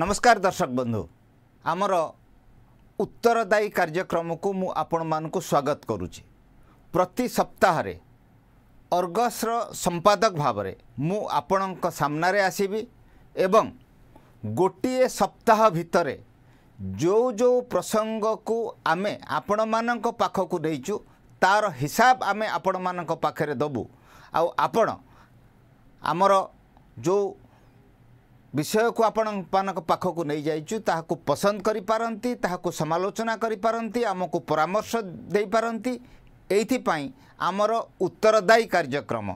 ନମସ୍କାର ଦର୍ଶକ ବନ୍ଧୁ ଆମର ଉତ୍ତରଦାୟୀ କାର୍ଯ୍ୟକ୍ରମକୁ ମୁଁ ଆପଣମାନଙ୍କୁ ସ୍ୱାଗତ କରୁଛି ପ୍ରତି ସପ୍ତାହରେ ଅର୍ଗସର ସମ୍ପାଦକ ଭାବରେ ମୁଁ ଆପଣଙ୍କ ସାମ୍ନାରେ ଆସିବି ଏବଂ ଗୋଟିଏ ସପ୍ତାହ ଭିତରେ ଯେଉଁ ଯେଉଁ ପ୍ରସଙ୍ଗକୁ ଆମେ ଆପଣମାନଙ୍କ ପାଖକୁ ନେଇଛୁ ତା'ର ହିସାବ ଆମେ ଆପଣମାନଙ୍କ ପାଖରେ ଦେବୁ ଆଉ ଆପଣ ଆମର ଯେଉଁ ବିଷୟକୁ ଆପଣମାନଙ୍କ ପାଖକୁ ନେଇଯାଇଛୁ ତାହାକୁ ପସନ୍ଦ କରିପାରନ୍ତି ତାହାକୁ ସମାଲୋଚନା କରିପାରନ୍ତି ଆମକୁ ପରାମର୍ଶ ଦେଇପାରନ୍ତି ଏଇଥିପାଇଁ ଆମର ଉତ୍ତରଦାୟୀ କାର୍ଯ୍ୟକ୍ରମ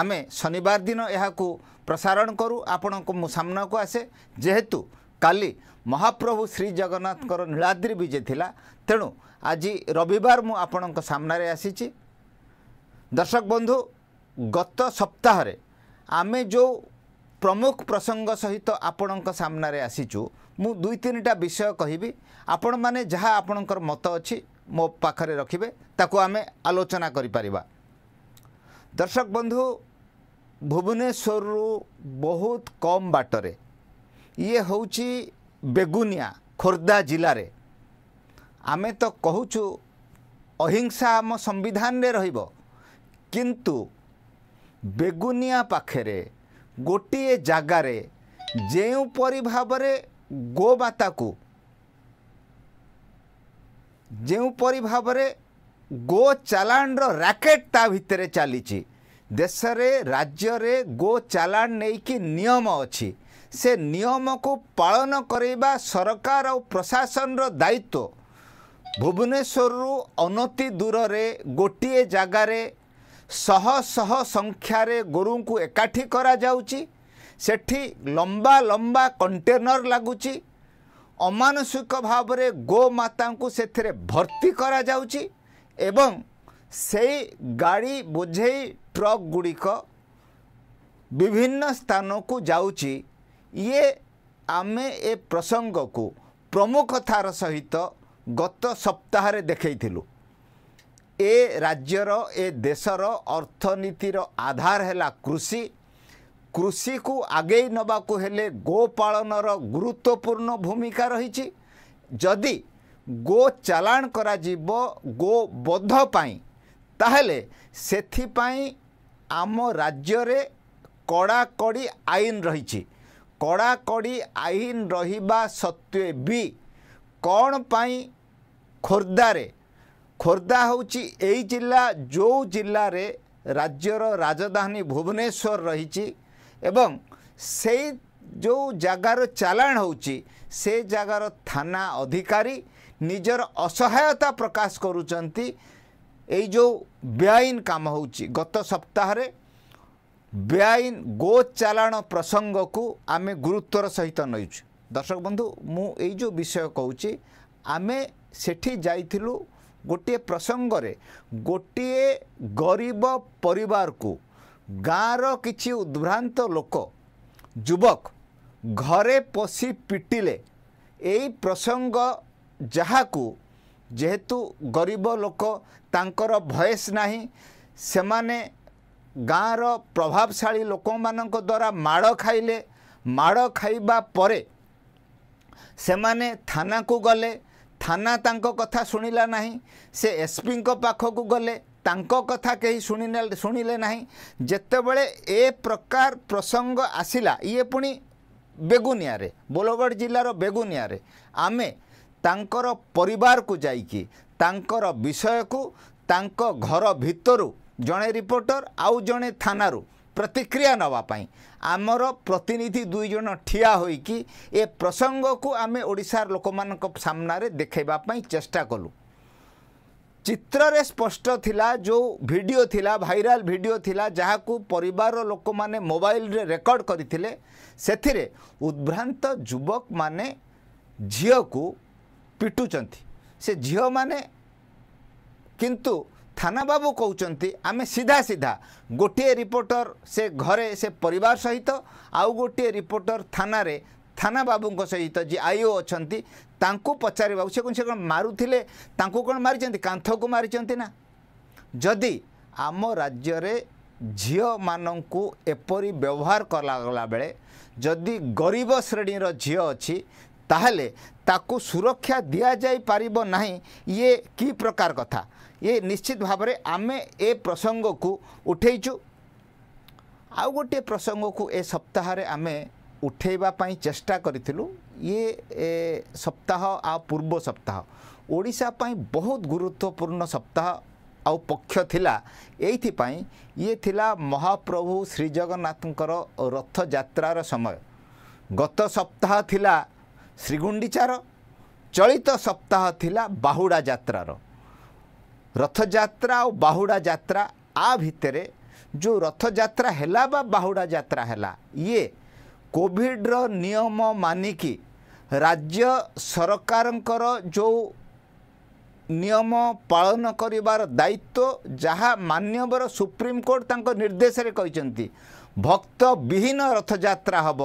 ଆମେ ଶନିବାର ଦିନ ଏହାକୁ ପ୍ରସାରଣ କରୁ ଆପଣଙ୍କୁ ମୁଁ ସାମ୍ନାକୁ ଆସେ ଯେହେତୁ କାଲି ମହାପ୍ରଭୁ ଶ୍ରୀଜଗନ୍ନାଥଙ୍କର ନୀଳାଦ୍ରି ବିଜେ ଥିଲା ତେଣୁ ଆଜି ରବିବାର ମୁଁ ଆପଣଙ୍କ ସାମ୍ନାରେ ଆସିଛି ଦର୍ଶକ ବନ୍ଧୁ ଗତ ସପ୍ତାହରେ ଆମେ ଯେଉଁ ପ୍ରମୁଖ ପ୍ରସଙ୍ଗ ସହିତ ଆପଣଙ୍କ ସାମ୍ନାରେ ଆସିଛୁ ମୁଁ ଦୁଇ ତିନିଟା ବିଷୟ କହିବି ଆପଣମାନେ ଯାହା ଆପଣଙ୍କର ମତ ଅଛି ମୋ ପାଖରେ ରଖିବେ ତାକୁ ଆମେ ଆଲୋଚନା କରିପାରିବା ଦର୍ଶକ ବନ୍ଧୁ ଭୁବନେଶ୍ୱରରୁ ବହୁତ କମ୍ ବାଟରେ ଇଏ ହେଉଛି ବେଗୁନିଆ ଖୋର୍ଦ୍ଧା ଜିଲ୍ଲାରେ ଆମେ ତ କହୁଛୁ ଅହିଂସା ଆମ ସମ୍ବିଧାନରେ ରହିବ କିନ୍ତୁ ବେଗୁନିଆ ପାଖରେ ଗୋଟିଏ ଜାଗାରେ ଯେଉଁପରି ଭାବରେ ଗୋମାତାକୁ ଯେଉଁପରି ଭାବରେ ଗୋ ଚାଲାଣର ରାକେଟ୍ ତା ଭିତରେ ଚାଲିଛି ଦେଶରେ ରାଜ୍ୟରେ ଗୋ ଚାଲାଣ ନେଇକି ନିୟମ ଅଛି ସେ ନିୟମକୁ ପାଳନ କରାଇବା ସରକାର ଆଉ ପ୍ରଶାସନର ଦାୟିତ୍ୱ ଭୁବନେଶ୍ୱରରୁ ଅନତି ଦୂରରେ ଗୋଟିଏ ଜାଗାରେ ଶହ ଶହ ସଂଖ୍ୟାରେ ଗୋରୁଙ୍କୁ ଏକାଠି କରାଯାଉଛି ସେଠି ଲମ୍ବା ଲମ୍ବା କଣ୍ଟେନର୍ ଲାଗୁଛି ଅମାନସିକ ଭାବରେ ଗୋମାତାଙ୍କୁ ସେଥିରେ ଭର୍ତ୍ତି କରାଯାଉଛି ଏବଂ ସେଇ ଗାଡ଼ି ବୋଝେଇ ଟ୍ରକ୍ ଗୁଡ଼ିକ ବିଭିନ୍ନ ସ୍ଥାନକୁ ଯାଉଛି ଇଏ ଆମେ ଏ ପ୍ରସଙ୍ଗକୁ ପ୍ରମୁଖ ପ୍ରମୁଖତାର ସହିତ ଗତ ସପ୍ତାହରେ ଦେଖେଇଥିଲୁ ଏ ରାଜ୍ୟର ଏ ଦେଶର ଅର୍ଥନୀତିର ଆଧାର ହେଲା କୃଷି କୃଷିକୁ ଆଗେଇ ନେବାକୁ ହେଲେ ଗୋପାଳନର ଗୁରୁତ୍ୱପୂର୍ଣ୍ଣ ଭୂମିକା ରହିଛି ଯଦି ଗୋ ଚାଲାଣ କରାଯିବ ଗୋ ବୋଧ ପାଇଁ ତାହେଲେ ସେଥିପାଇଁ ଆମ ରାଜ୍ୟରେ କଡ଼ାକଡ଼ି ଆଇନ ରହିଛି କଡ଼ାକଡ଼ି ଆଇନ ରହିବା ସତ୍ତ୍ୱେ ବି କ'ଣ ପାଇଁ ଖୋର୍ଦ୍ଧାରେ ଖୋର୍ଦ୍ଧା ହେଉଛି ଏଇ ଜିଲ୍ଲା ଯେଉଁ ଜିଲ୍ଲାରେ ରାଜ୍ୟର ରାଜଧାନୀ ଭୁବନେଶ୍ୱର ରହିଛି ଏବଂ ସେଇ ଯେଉଁ ଜାଗାର ଚାଲାଣ ହେଉଛି ସେ ଜାଗାର ଥାନା ଅଧିକାରୀ ନିଜର ଅସହାୟତା ପ୍ରକାଶ କରୁଛନ୍ତି ଏଇ ଯେଉଁ ବେଆଇନ କାମ ହେଉଛି ଗତ ସପ୍ତାହରେ ବେଆଇନ ଗୋ ଚାଲାଣ ପ୍ରସଙ୍ଗକୁ ଆମେ ଗୁରୁତ୍ୱର ସହିତ ନେଇଛୁ ଦର୍ଶକ ବନ୍ଧୁ ମୁଁ ଏଇ ଯେଉଁ ବିଷୟ କହୁଛି ଆମେ ସେଠି ଯାଇଥିଲୁ ଗୋଟିଏ ପ୍ରସଙ୍ଗରେ ଗୋଟିଏ ଗରିବ ପରିବାରକୁ ଗାଁର କିଛି ଉଦ୍ଭ୍ରାନ୍ତ ଲୋକ ଯୁବକ ଘରେ ପଶି ପିଟିଲେ ଏଇ ପ୍ରସଙ୍ଗ ଯାହାକୁ ଯେହେତୁ ଗରିବ ଲୋକ ତାଙ୍କର ଭଏସ୍ ନାହିଁ ସେମାନେ ଗାଁର ପ୍ରଭାବଶାଳୀ ଲୋକମାନଙ୍କ ଦ୍ୱାରା ମାଡ଼ ଖାଇଲେ ମାଡ଼ ଖାଇବା ପରେ ସେମାନେ ଥାନାକୁ ଗଲେ থানা তাঙ্ক কথা শুনিলা ନାହିଁ ସେ ଏସ୍ପିଙ୍କ ପାଖକୁ ଗଲେ ତାଙ୍କ କଥା କେହି ଶୁଣିଲେ ଶୁଣିଲେ ନାହିଁ ଯେତେବେଳେ ଏ ପ୍ରକାର ପ୍ରସଙ୍ଗ ଆସିଲା ଇଏ ପୁଣି ବେଗୁନିଆରେ ବୋଲଗଡ଼ ଜିଲ୍ଲାର ବେଗୁନିଆରେ ଆମେ ତାଙ୍କର ପରିବାରକୁ ଯାଇକି ତାଙ୍କର ବିଷୟକୁ ତାଙ୍କ ଘର ଭିତରୁ ଜଣେ ରିପୋର୍ଟର ଆଉ ଜଣେ ଥାନାରୁ ପ୍ରତିକ୍ରିୟା ନେବା ପାଇଁ ଆମର ପ୍ରତିନିଧି ଦୁଇ ଜଣ ଠିଆ ହୋଇକି ଏ ପ୍ରସଙ୍ଗକୁ ଆମେ ଓଡ଼ିଶାର ଲୋକମାନଙ୍କ ସାମ୍ନାରେ ଦେଖାଇବା ପାଇଁ ଚେଷ୍ଟା କଲୁ ଚିତ୍ରରେ ସ୍ପଷ୍ଟ ଥିଲା ଯେଉଁ ଭିଡ଼ିଓ ଥିଲା ଭାଇରାଲ ଭିଡ଼ିଓ ଥିଲା ଯାହାକୁ ପରିବାର ଲୋକମାନେ ମୋବାଇଲରେ ରେକର୍ଡ଼ କରିଥିଲେ ସେଥିରେ ଉଦ୍ଭ୍ରାନ୍ତ ଯୁବକମାନେ ଝିଅକୁ ପିଟୁଛନ୍ତି ସେ ଝିଅମାନେ କିନ୍ତୁ थाना बाबू कहते आम सीधा सीधा गोटे रिपोर्टर से घरे से परिवार सहित आउ गोटे रिपोर्टर थाना रे थाना बाबू सहित जी आईओ अच्छा पचार बाबू से कहते मारूले कौन मारी कांथ को मारी ना जदि आम राज्य झी मानूरी व्यवहार कला बेले जदि गरीब श्रेणी झील अच्छी ताकू सुरक्षा दि जा पार ना ये कि प्रकार कथा ଇଏ ନିଶ୍ଚିତ ଭାବରେ ଆମେ ଏ ପ୍ରସଙ୍ଗକୁ ଉଠେଇଛୁ ଆଉ ଗୋଟିଏ ପ୍ରସଙ୍ଗକୁ ଏ ସପ୍ତାହରେ ଆମେ ଉଠେଇବା ପାଇଁ ଚେଷ୍ଟା କରିଥିଲୁ ଇଏ ଏ ସପ୍ତାହ ଆଉ ପୂର୍ବ ସପ୍ତାହ ଓଡ଼ିଶା ପାଇଁ ବହୁତ ଗୁରୁତ୍ୱପୂର୍ଣ୍ଣ ସପ୍ତାହ ଆଉ ପକ୍ଷ ଥିଲା ଏଇଥିପାଇଁ ଇଏ ଥିଲା ମହାପ୍ରଭୁ ଶ୍ରୀଜଗନ୍ନାଥଙ୍କର ରଥଯାତ୍ରାର ସମୟ ଗତ ସପ୍ତାହ ଥିଲା ଶ୍ରୀଗୁଣ୍ଡିଚାର ଚଳିତ ସପ୍ତାହ ଥିଲା ବାହୁଡ଼ା ଯାତ୍ରାର ରଥଯାତ୍ରା ଆଉ ବାହୁଡ଼ା ଯାତ୍ରା ଆ ଭିତରେ ଯେଉଁ ରଥଯାତ୍ରା ହେଲା ବା ବାହୁଡ଼ା ଯାତ୍ରା ହେଲା ଇଏ କୋଭିଡ଼ର ନିୟମ ମାନିକି ରାଜ୍ୟ ସରକାରଙ୍କର ଯେଉଁ ନିୟମ ପାଳନ କରିବାର ଦାୟିତ୍ୱ ଯାହା ମାନ୍ୟବର ସୁପ୍ରିମକୋର୍ଟ ତାଙ୍କ ନିର୍ଦ୍ଦେଶରେ କହିଛନ୍ତି ଭକ୍ତ ବିହୀନ ରଥଯାତ୍ରା ହେବ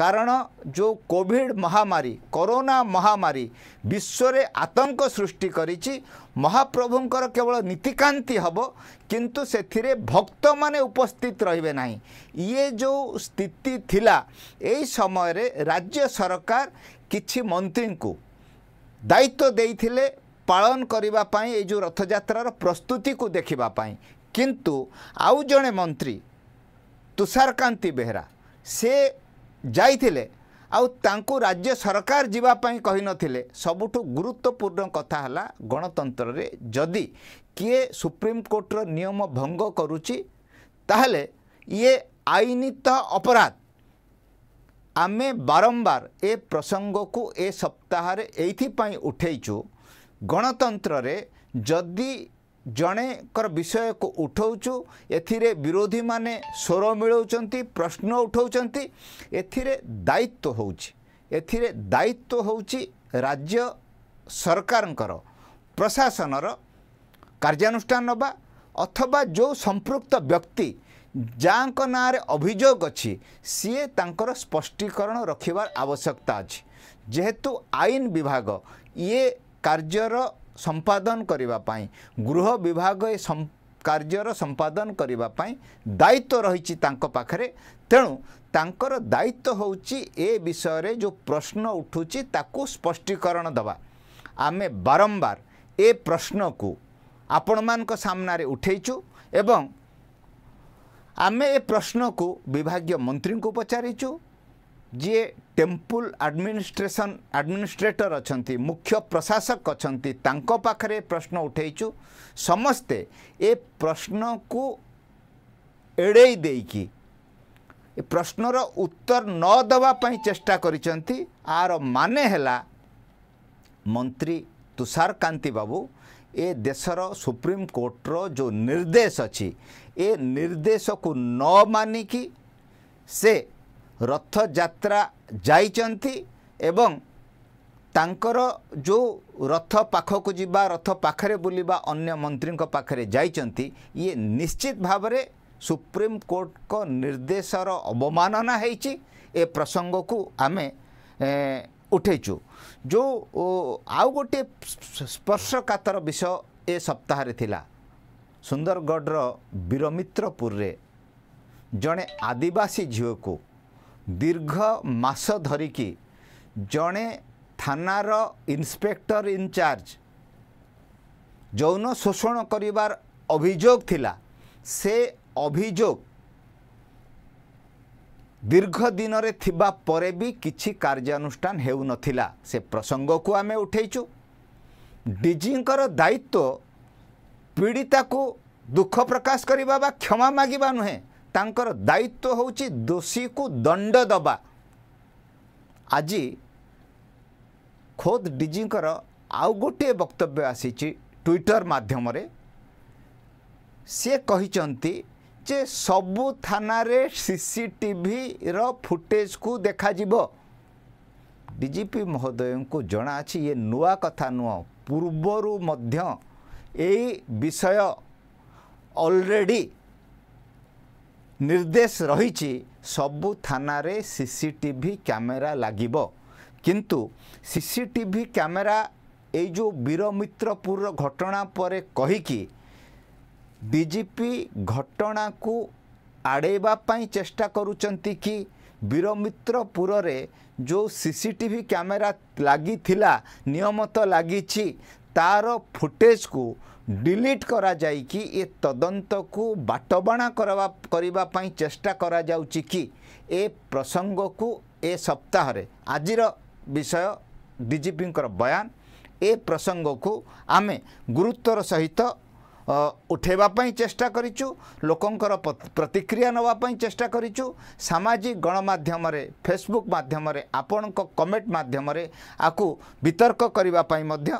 କାରଣ ଯେଉଁ କୋଭିଡ଼ ମହାମାରୀ କରୋନା ମହାମାରୀ ବିଶ୍ୱରେ ଆତଙ୍କ ସୃଷ୍ଟି କରିଛି ମହାପ୍ରଭୁଙ୍କର କେବଳ ନୀତିକାନ୍ତି ହେବ କିନ୍ତୁ ସେଥିରେ ଭକ୍ତମାନେ ଉପସ୍ଥିତ ରହିବେ ନାହିଁ ଇଏ ଯେଉଁ ସ୍ଥିତି ଥିଲା ଏହି ସମୟରେ ରାଜ୍ୟ ସରକାର କିଛି ମନ୍ତ୍ରୀଙ୍କୁ ଦାୟିତ୍ୱ ଦେଇଥିଲେ ପାଳନ କରିବା ପାଇଁ ଏଇ ଯେଉଁ ରଥଯାତ୍ରାର ପ୍ରସ୍ତୁତିକୁ ଦେଖିବା ପାଇଁ କିନ୍ତୁ ଆଉ ଜଣେ ମନ୍ତ୍ରୀ ତୁଷାରକାନ୍ତି ବେହେରା ସେ ଯାଇଥିଲେ ଆଉ ତାଙ୍କୁ ରାଜ୍ୟ ସରକାର ଯିବା ପାଇଁ କହିନଥିଲେ ସବୁଠୁ ଗୁରୁତ୍ୱପୂର୍ଣ୍ଣ କଥା ହେଲା ଗଣତନ୍ତ୍ରରେ ଯଦି କିଏ ସୁପ୍ରିମକୋର୍ଟର ନିୟମ ଭଙ୍ଗ କରୁଛି ତାହେଲେ ଇଏ ଆଇନିତ ଅପରାଧ ଆମେ ବାରମ୍ବାର ଏ ପ୍ରସଙ୍ଗକୁ ଏ ସପ୍ତାହରେ ଏଇଥିପାଇଁ ଉଠେଇଛୁ ଗଣତନ୍ତ୍ରରେ ଯଦି ଜଣେଙ୍କର ବିଷୟକୁ ଉଠାଉଛୁ ଏଥିରେ ବିରୋଧୀମାନେ ସ୍ୱର ମିଳାଉଛନ୍ତି ପ୍ରଶ୍ନ ଉଠାଉଛନ୍ତି ଏଥିରେ ଦାୟିତ୍ୱ ହେଉଛି ଏଥିରେ ଦାୟିତ୍ୱ ହେଉଛି ରାଜ୍ୟ ସରକାରଙ୍କର ପ୍ରଶାସନର କାର୍ଯ୍ୟାନୁଷ୍ଠାନ ନେବା ଅଥବା ଯେଉଁ ସମ୍ପୃକ୍ତ ବ୍ୟକ୍ତି ଯାହାଙ୍କ ନାଁରେ ଅଭିଯୋଗ ଅଛି ସିଏ ତାଙ୍କର ସ୍ପଷ୍ଟୀକରଣ ରଖିବାର ଆବଶ୍ୟକତା ଅଛି ଯେହେତୁ ଆଇନ ବିଭାଗ ଇଏ କାର୍ଯ୍ୟର ସମ୍ପାଦନ କରିବା ପାଇଁ ଗୃହ ବିଭାଗ ଏ କାର୍ଯ୍ୟର ସମ୍ପାଦନ କରିବା ପାଇଁ ଦାୟିତ୍ୱ ରହିଛି ତାଙ୍କ ପାଖରେ ତେଣୁ ତାଙ୍କର ଦାୟିତ୍ୱ ହେଉଛି ଏ ବିଷୟରେ ଯେଉଁ ପ୍ରଶ୍ନ ଉଠୁଛି ତାକୁ ସ୍ପଷ୍ଟୀକରଣ ଦେବା ଆମେ ବାରମ୍ବାର ଏ ପ୍ରଶ୍ନକୁ ଆପଣମାନଙ୍କ ସାମ୍ନାରେ ଉଠାଇଛୁ ଏବଂ ଆମେ ଏ ପ୍ରଶ୍ନକୁ ବିଭାଗୀୟ ମନ୍ତ୍ରୀଙ୍କୁ ପଚାରିଛୁ जि टेम्पल एडमिनिस्ट्रेशन एडमिनिस्ट्रेटर अहिले मुख्य प्रशासक अहिले त प्रश्न उठाछु समस्ते ए प्रश्न प्रश्नको एडैदेक प्रश्न प्रश्नर उत्तर न नदेवाई चेष्टा मंत्री मन्त्री कांति बाबू ए देश र सुप्रिमकोर्ट्र जो निर्देश ए निर्देश को न से ରଥଯାତ୍ରା ଯାଇଛନ୍ତି ଏବଂ ତାଙ୍କର ଯେଉଁ ରଥ ପାଖକୁ ଯିବା ରଥ ପାଖରେ ବୁଲିବା ଅନ୍ୟ ମନ୍ତ୍ରୀଙ୍କ ପାଖରେ ଯାଇଛନ୍ତି ଇଏ ନିଶ୍ଚିତ ଭାବରେ ସୁପ୍ରିମକୋର୍ଟଙ୍କ ନିର୍ଦ୍ଦେଶର ଅବମାନନା ହେଇଛି ଏ ପ୍ରସଙ୍ଗକୁ ଆମେ ଉଠେଇଛୁ ଯେଉଁ ଆଉ ଗୋଟିଏ ସ୍ପର୍ଶକାତର ବିଷୟ ଏ ସପ୍ତାହରେ ଥିଲା ସୁନ୍ଦରଗଡ଼ର ବୀରମିତ୍ରପୁରରେ ଜଣେ ଆଦିବାସୀ ଝିଅକୁ ଦୀର୍ଘ ମାସ ଧରିକି ଜଣେ ଥାନାର ଇନ୍ସପେକ୍ଟର ଇନଚାର୍ଜ ଯୌନ ଶୋଷଣ କରିବାର ଅଭିଯୋଗ ଥିଲା ସେ ଅଭିଯୋଗ ଦୀର୍ଘ ଦିନରେ ଥିବା ପରେ ବି କିଛି କାର୍ଯ୍ୟାନୁଷ୍ଠାନ ହେଉନଥିଲା ସେ ପ୍ରସଙ୍ଗକୁ ଆମେ ଉଠେଇଛୁ ଡିଜିଙ୍କର ଦାୟିତ୍ୱ ପୀଡ଼ିତାକୁ ଦୁଃଖ ପ୍ରକାଶ କରିବା ବା କ୍ଷମା ମାଗିବା ନୁହେଁ ତାଙ୍କର ଦାୟିତ୍ୱ ହେଉଛି ଦୋଷୀକୁ ଦଣ୍ଡ ଦେବା ଆଜି ଖୋଦ୍ ଡିଜିଙ୍କର ଆଉ ଗୋଟିଏ ବକ୍ତବ୍ୟ ଆସିଛି ଟ୍ୱିଟର ମାଧ୍ୟମରେ ସେ କହିଛନ୍ତି ଯେ ସବୁ ଥାନାରେ ସିସିଟିଭିର ଫୁଟେଜ୍କୁ ଦେଖାଯିବ ପି ମହୋଦୟଙ୍କୁ ଜଣା ଅଛି ଇଏ ନୂଆ କଥା ନୁହଁ ପୂର୍ବରୁ ମଧ୍ୟ ଏଇ ବିଷୟ ଅଲରେଡ଼ି ନିର୍ଦ୍ଦେଶ ରହିଛି ସବୁ ଥାନାରେ ସି ସି ଟିଭି କ୍ୟାମେରା ଲାଗିବ କିନ୍ତୁ ସି ସି ଟିଭି କ୍ୟାମେରା ଏଇ ଯେଉଁ ବୀରମିତ୍ରପୁରର ଘଟଣା ପରେ କହିକି ଡିଜିପି ଘଟଣାକୁ ଆଡ଼େଇବା ପାଇଁ ଚେଷ୍ଟା କରୁଛନ୍ତି କି ବୀରମିତ୍ରପୁରରେ ଯେଉଁ ସି ସି ଟିଭି କ୍ୟାମେରା ଲାଗିଥିଲା ନିୟମତ ଲାଗିଛି ତା'ର ଫୁଟେଜକୁ ଡିଲିଟ୍ କରାଯାଇକି ଏ ତଦନ୍ତକୁ ବାଟବଣା କରବା କରିବା ପାଇଁ ଚେଷ୍ଟା କରାଯାଉଛି କି ଏ ପ୍ରସଙ୍ଗକୁ ଏ ସପ୍ତାହରେ ଆଜିର ବିଷୟ ଡିଜିପିଙ୍କର ବୟାନ ଏ ପ୍ରସଙ୍ଗକୁ ଆମେ ଗୁରୁତ୍ୱର ସହିତ ଉଠାଇବା ପାଇଁ ଚେଷ୍ଟା କରିଛୁ ଲୋକଙ୍କର ପ୍ରତିକ୍ରିୟା ନେବା ପାଇଁ ଚେଷ୍ଟା କରିଛୁ ସାମାଜିକ ଗଣମାଧ୍ୟମରେ ଫେସବୁକ୍ ମାଧ୍ୟମରେ ଆପଣଙ୍କ କମେଣ୍ଟ ମାଧ୍ୟମରେ ଆକୁ ବିତର୍କ କରିବା ପାଇଁ ମଧ୍ୟ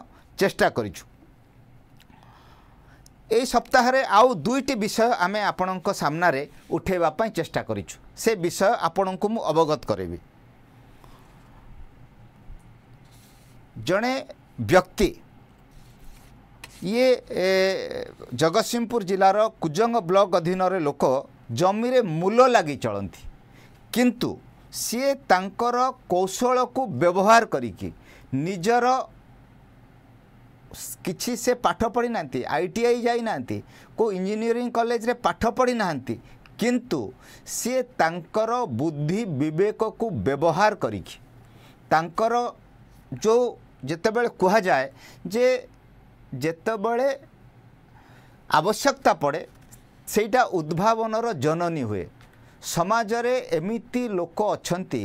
ଚେଷ୍ଟା କରିଛୁ ଏଇ ସପ୍ତାହରେ ଆଉ ଦୁଇଟି ବିଷୟ ଆମେ ଆପଣଙ୍କ ସାମ୍ନାରେ ଉଠାଇବା ପାଇଁ ଚେଷ୍ଟା କରିଛୁ ସେ ବିଷୟ ଆପଣଙ୍କୁ ମୁଁ ଅବଗତ କରିବି ଜଣେ ବ୍ୟକ୍ତି ଇଏ ଜଗତସିଂହପୁର ଜିଲ୍ଲାର କୁଜଙ୍ଗ ବ୍ଲକ ଅଧୀନରେ ଲୋକ ଜମିରେ ମୂଲ ଲାଗି ଚଳନ୍ତି କିନ୍ତୁ ସିଏ ତାଙ୍କର କୌଶଳକୁ ବ୍ୟବହାର କରିକି ନିଜର କିଛି ସେ ପାଠ ପଢ଼ିନାହାନ୍ତି ଆଇ ଟି ଆଇ ଯାଇନାହାନ୍ତି କେଉଁ ଇଞ୍ଜିନିୟରିଂ କଲେଜରେ ପାଠ ପଢ଼ିନାହାନ୍ତି କିନ୍ତୁ ସିଏ ତାଙ୍କର ବୁଦ୍ଧି ବିବେକକୁ ବ୍ୟବହାର କରିକି ତାଙ୍କର ଯେଉଁ ଯେତେବେଳେ କୁହାଯାଏ ଯେ ଯେତେବେଳେ ଆବଶ୍ୟକତା ପଡ଼େ ସେଇଟା ଉଦ୍ଭାବନର ଜନନୀ ହୁଏ ସମାଜରେ ଏମିତି ଲୋକ ଅଛନ୍ତି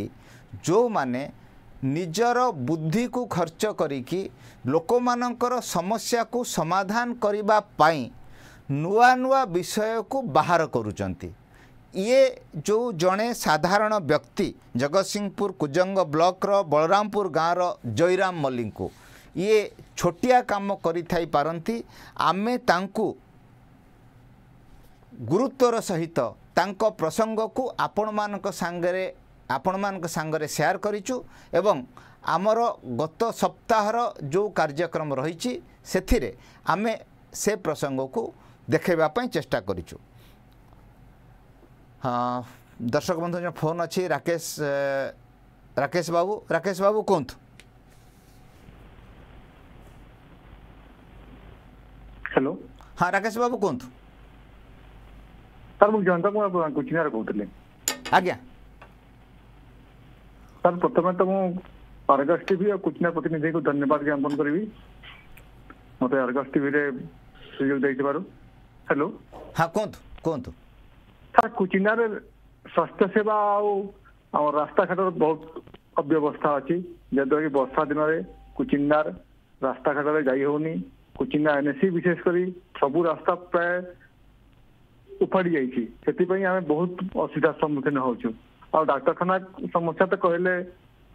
ଯେଉଁମାନେ ନିଜର ବୁଦ୍ଧିକୁ ଖର୍ଚ୍ଚ କରିକି ଲୋକମାନଙ୍କର ସମସ୍ୟାକୁ ସମାଧାନ କରିବା ପାଇଁ ନୂଆ ନୂଆ ବିଷୟକୁ ବାହାର କରୁଛନ୍ତି ଇଏ ଯେଉଁ ଜଣେ ସାଧାରଣ ବ୍ୟକ୍ତି ଜଗତସିଂହପୁର କୁଜଙ୍ଗ ବ୍ଲକର ବଳରାମପୁର ଗାଁର ଜୟରାମ ମଲ୍ଲିକଙ୍କୁ ଇଏ ଛୋଟିଆ କାମ କରିଥାଇପାରନ୍ତି ଆମେ ତାଙ୍କୁ ଗୁରୁତ୍ୱର ସହିତ ତାଙ୍କ ପ୍ରସଙ୍ଗକୁ ଆପଣମାନଙ୍କ ସାଙ୍ଗରେ ଆପଣମାନଙ୍କ ସାଙ୍ଗରେ ସେୟାର କରିଛୁ ଏବଂ ଆମର ଗତ ସପ୍ତାହର ଯେଉଁ କାର୍ଯ୍ୟକ୍ରମ ରହିଛି ସେଥିରେ ଆମେ ସେ ପ୍ରସଙ୍ଗକୁ ଦେଖାଇବା ପାଇଁ ଚେଷ୍ଟା କରିଛୁ ହଁ ଦର୍ଶକ ବନ୍ଧୁ ଯେଉଁ ଫୋନ୍ ଅଛି ରାକେଶ ରାକେଶ ବାବୁ ରାକେଶ ବାବୁ କୁହନ୍ତୁ ହ୍ୟାଲୋ ହଁ ରାକେଶ ବାବୁ କୁହନ୍ତୁ ସାର୍ ମୁଁ ଜୟନ୍ତ କହୁଥିଲି ଆଜ୍ଞା सर प्रथम तो मुझ टी और कुछ प्रतिनिधि को धन्यवाद ज्ञापन करी मत अर्गस टी सुजोग हाँ कौन तो सर कुचिनार स्वास्थ्य सेवा आम रास्ता घाट बहुत अव्यवस्था अच्छी जहाद्वर कि बर्षा दिन में कुचिनार रास्ता घाट में जाई होनी कुचिना एनएससी विशेषकर सब रास्ता प्राय उफाड़ी जाती आम बहुत असुविधार सम्मुखीन होचु आ डाक्तखाना समस्या तो कहले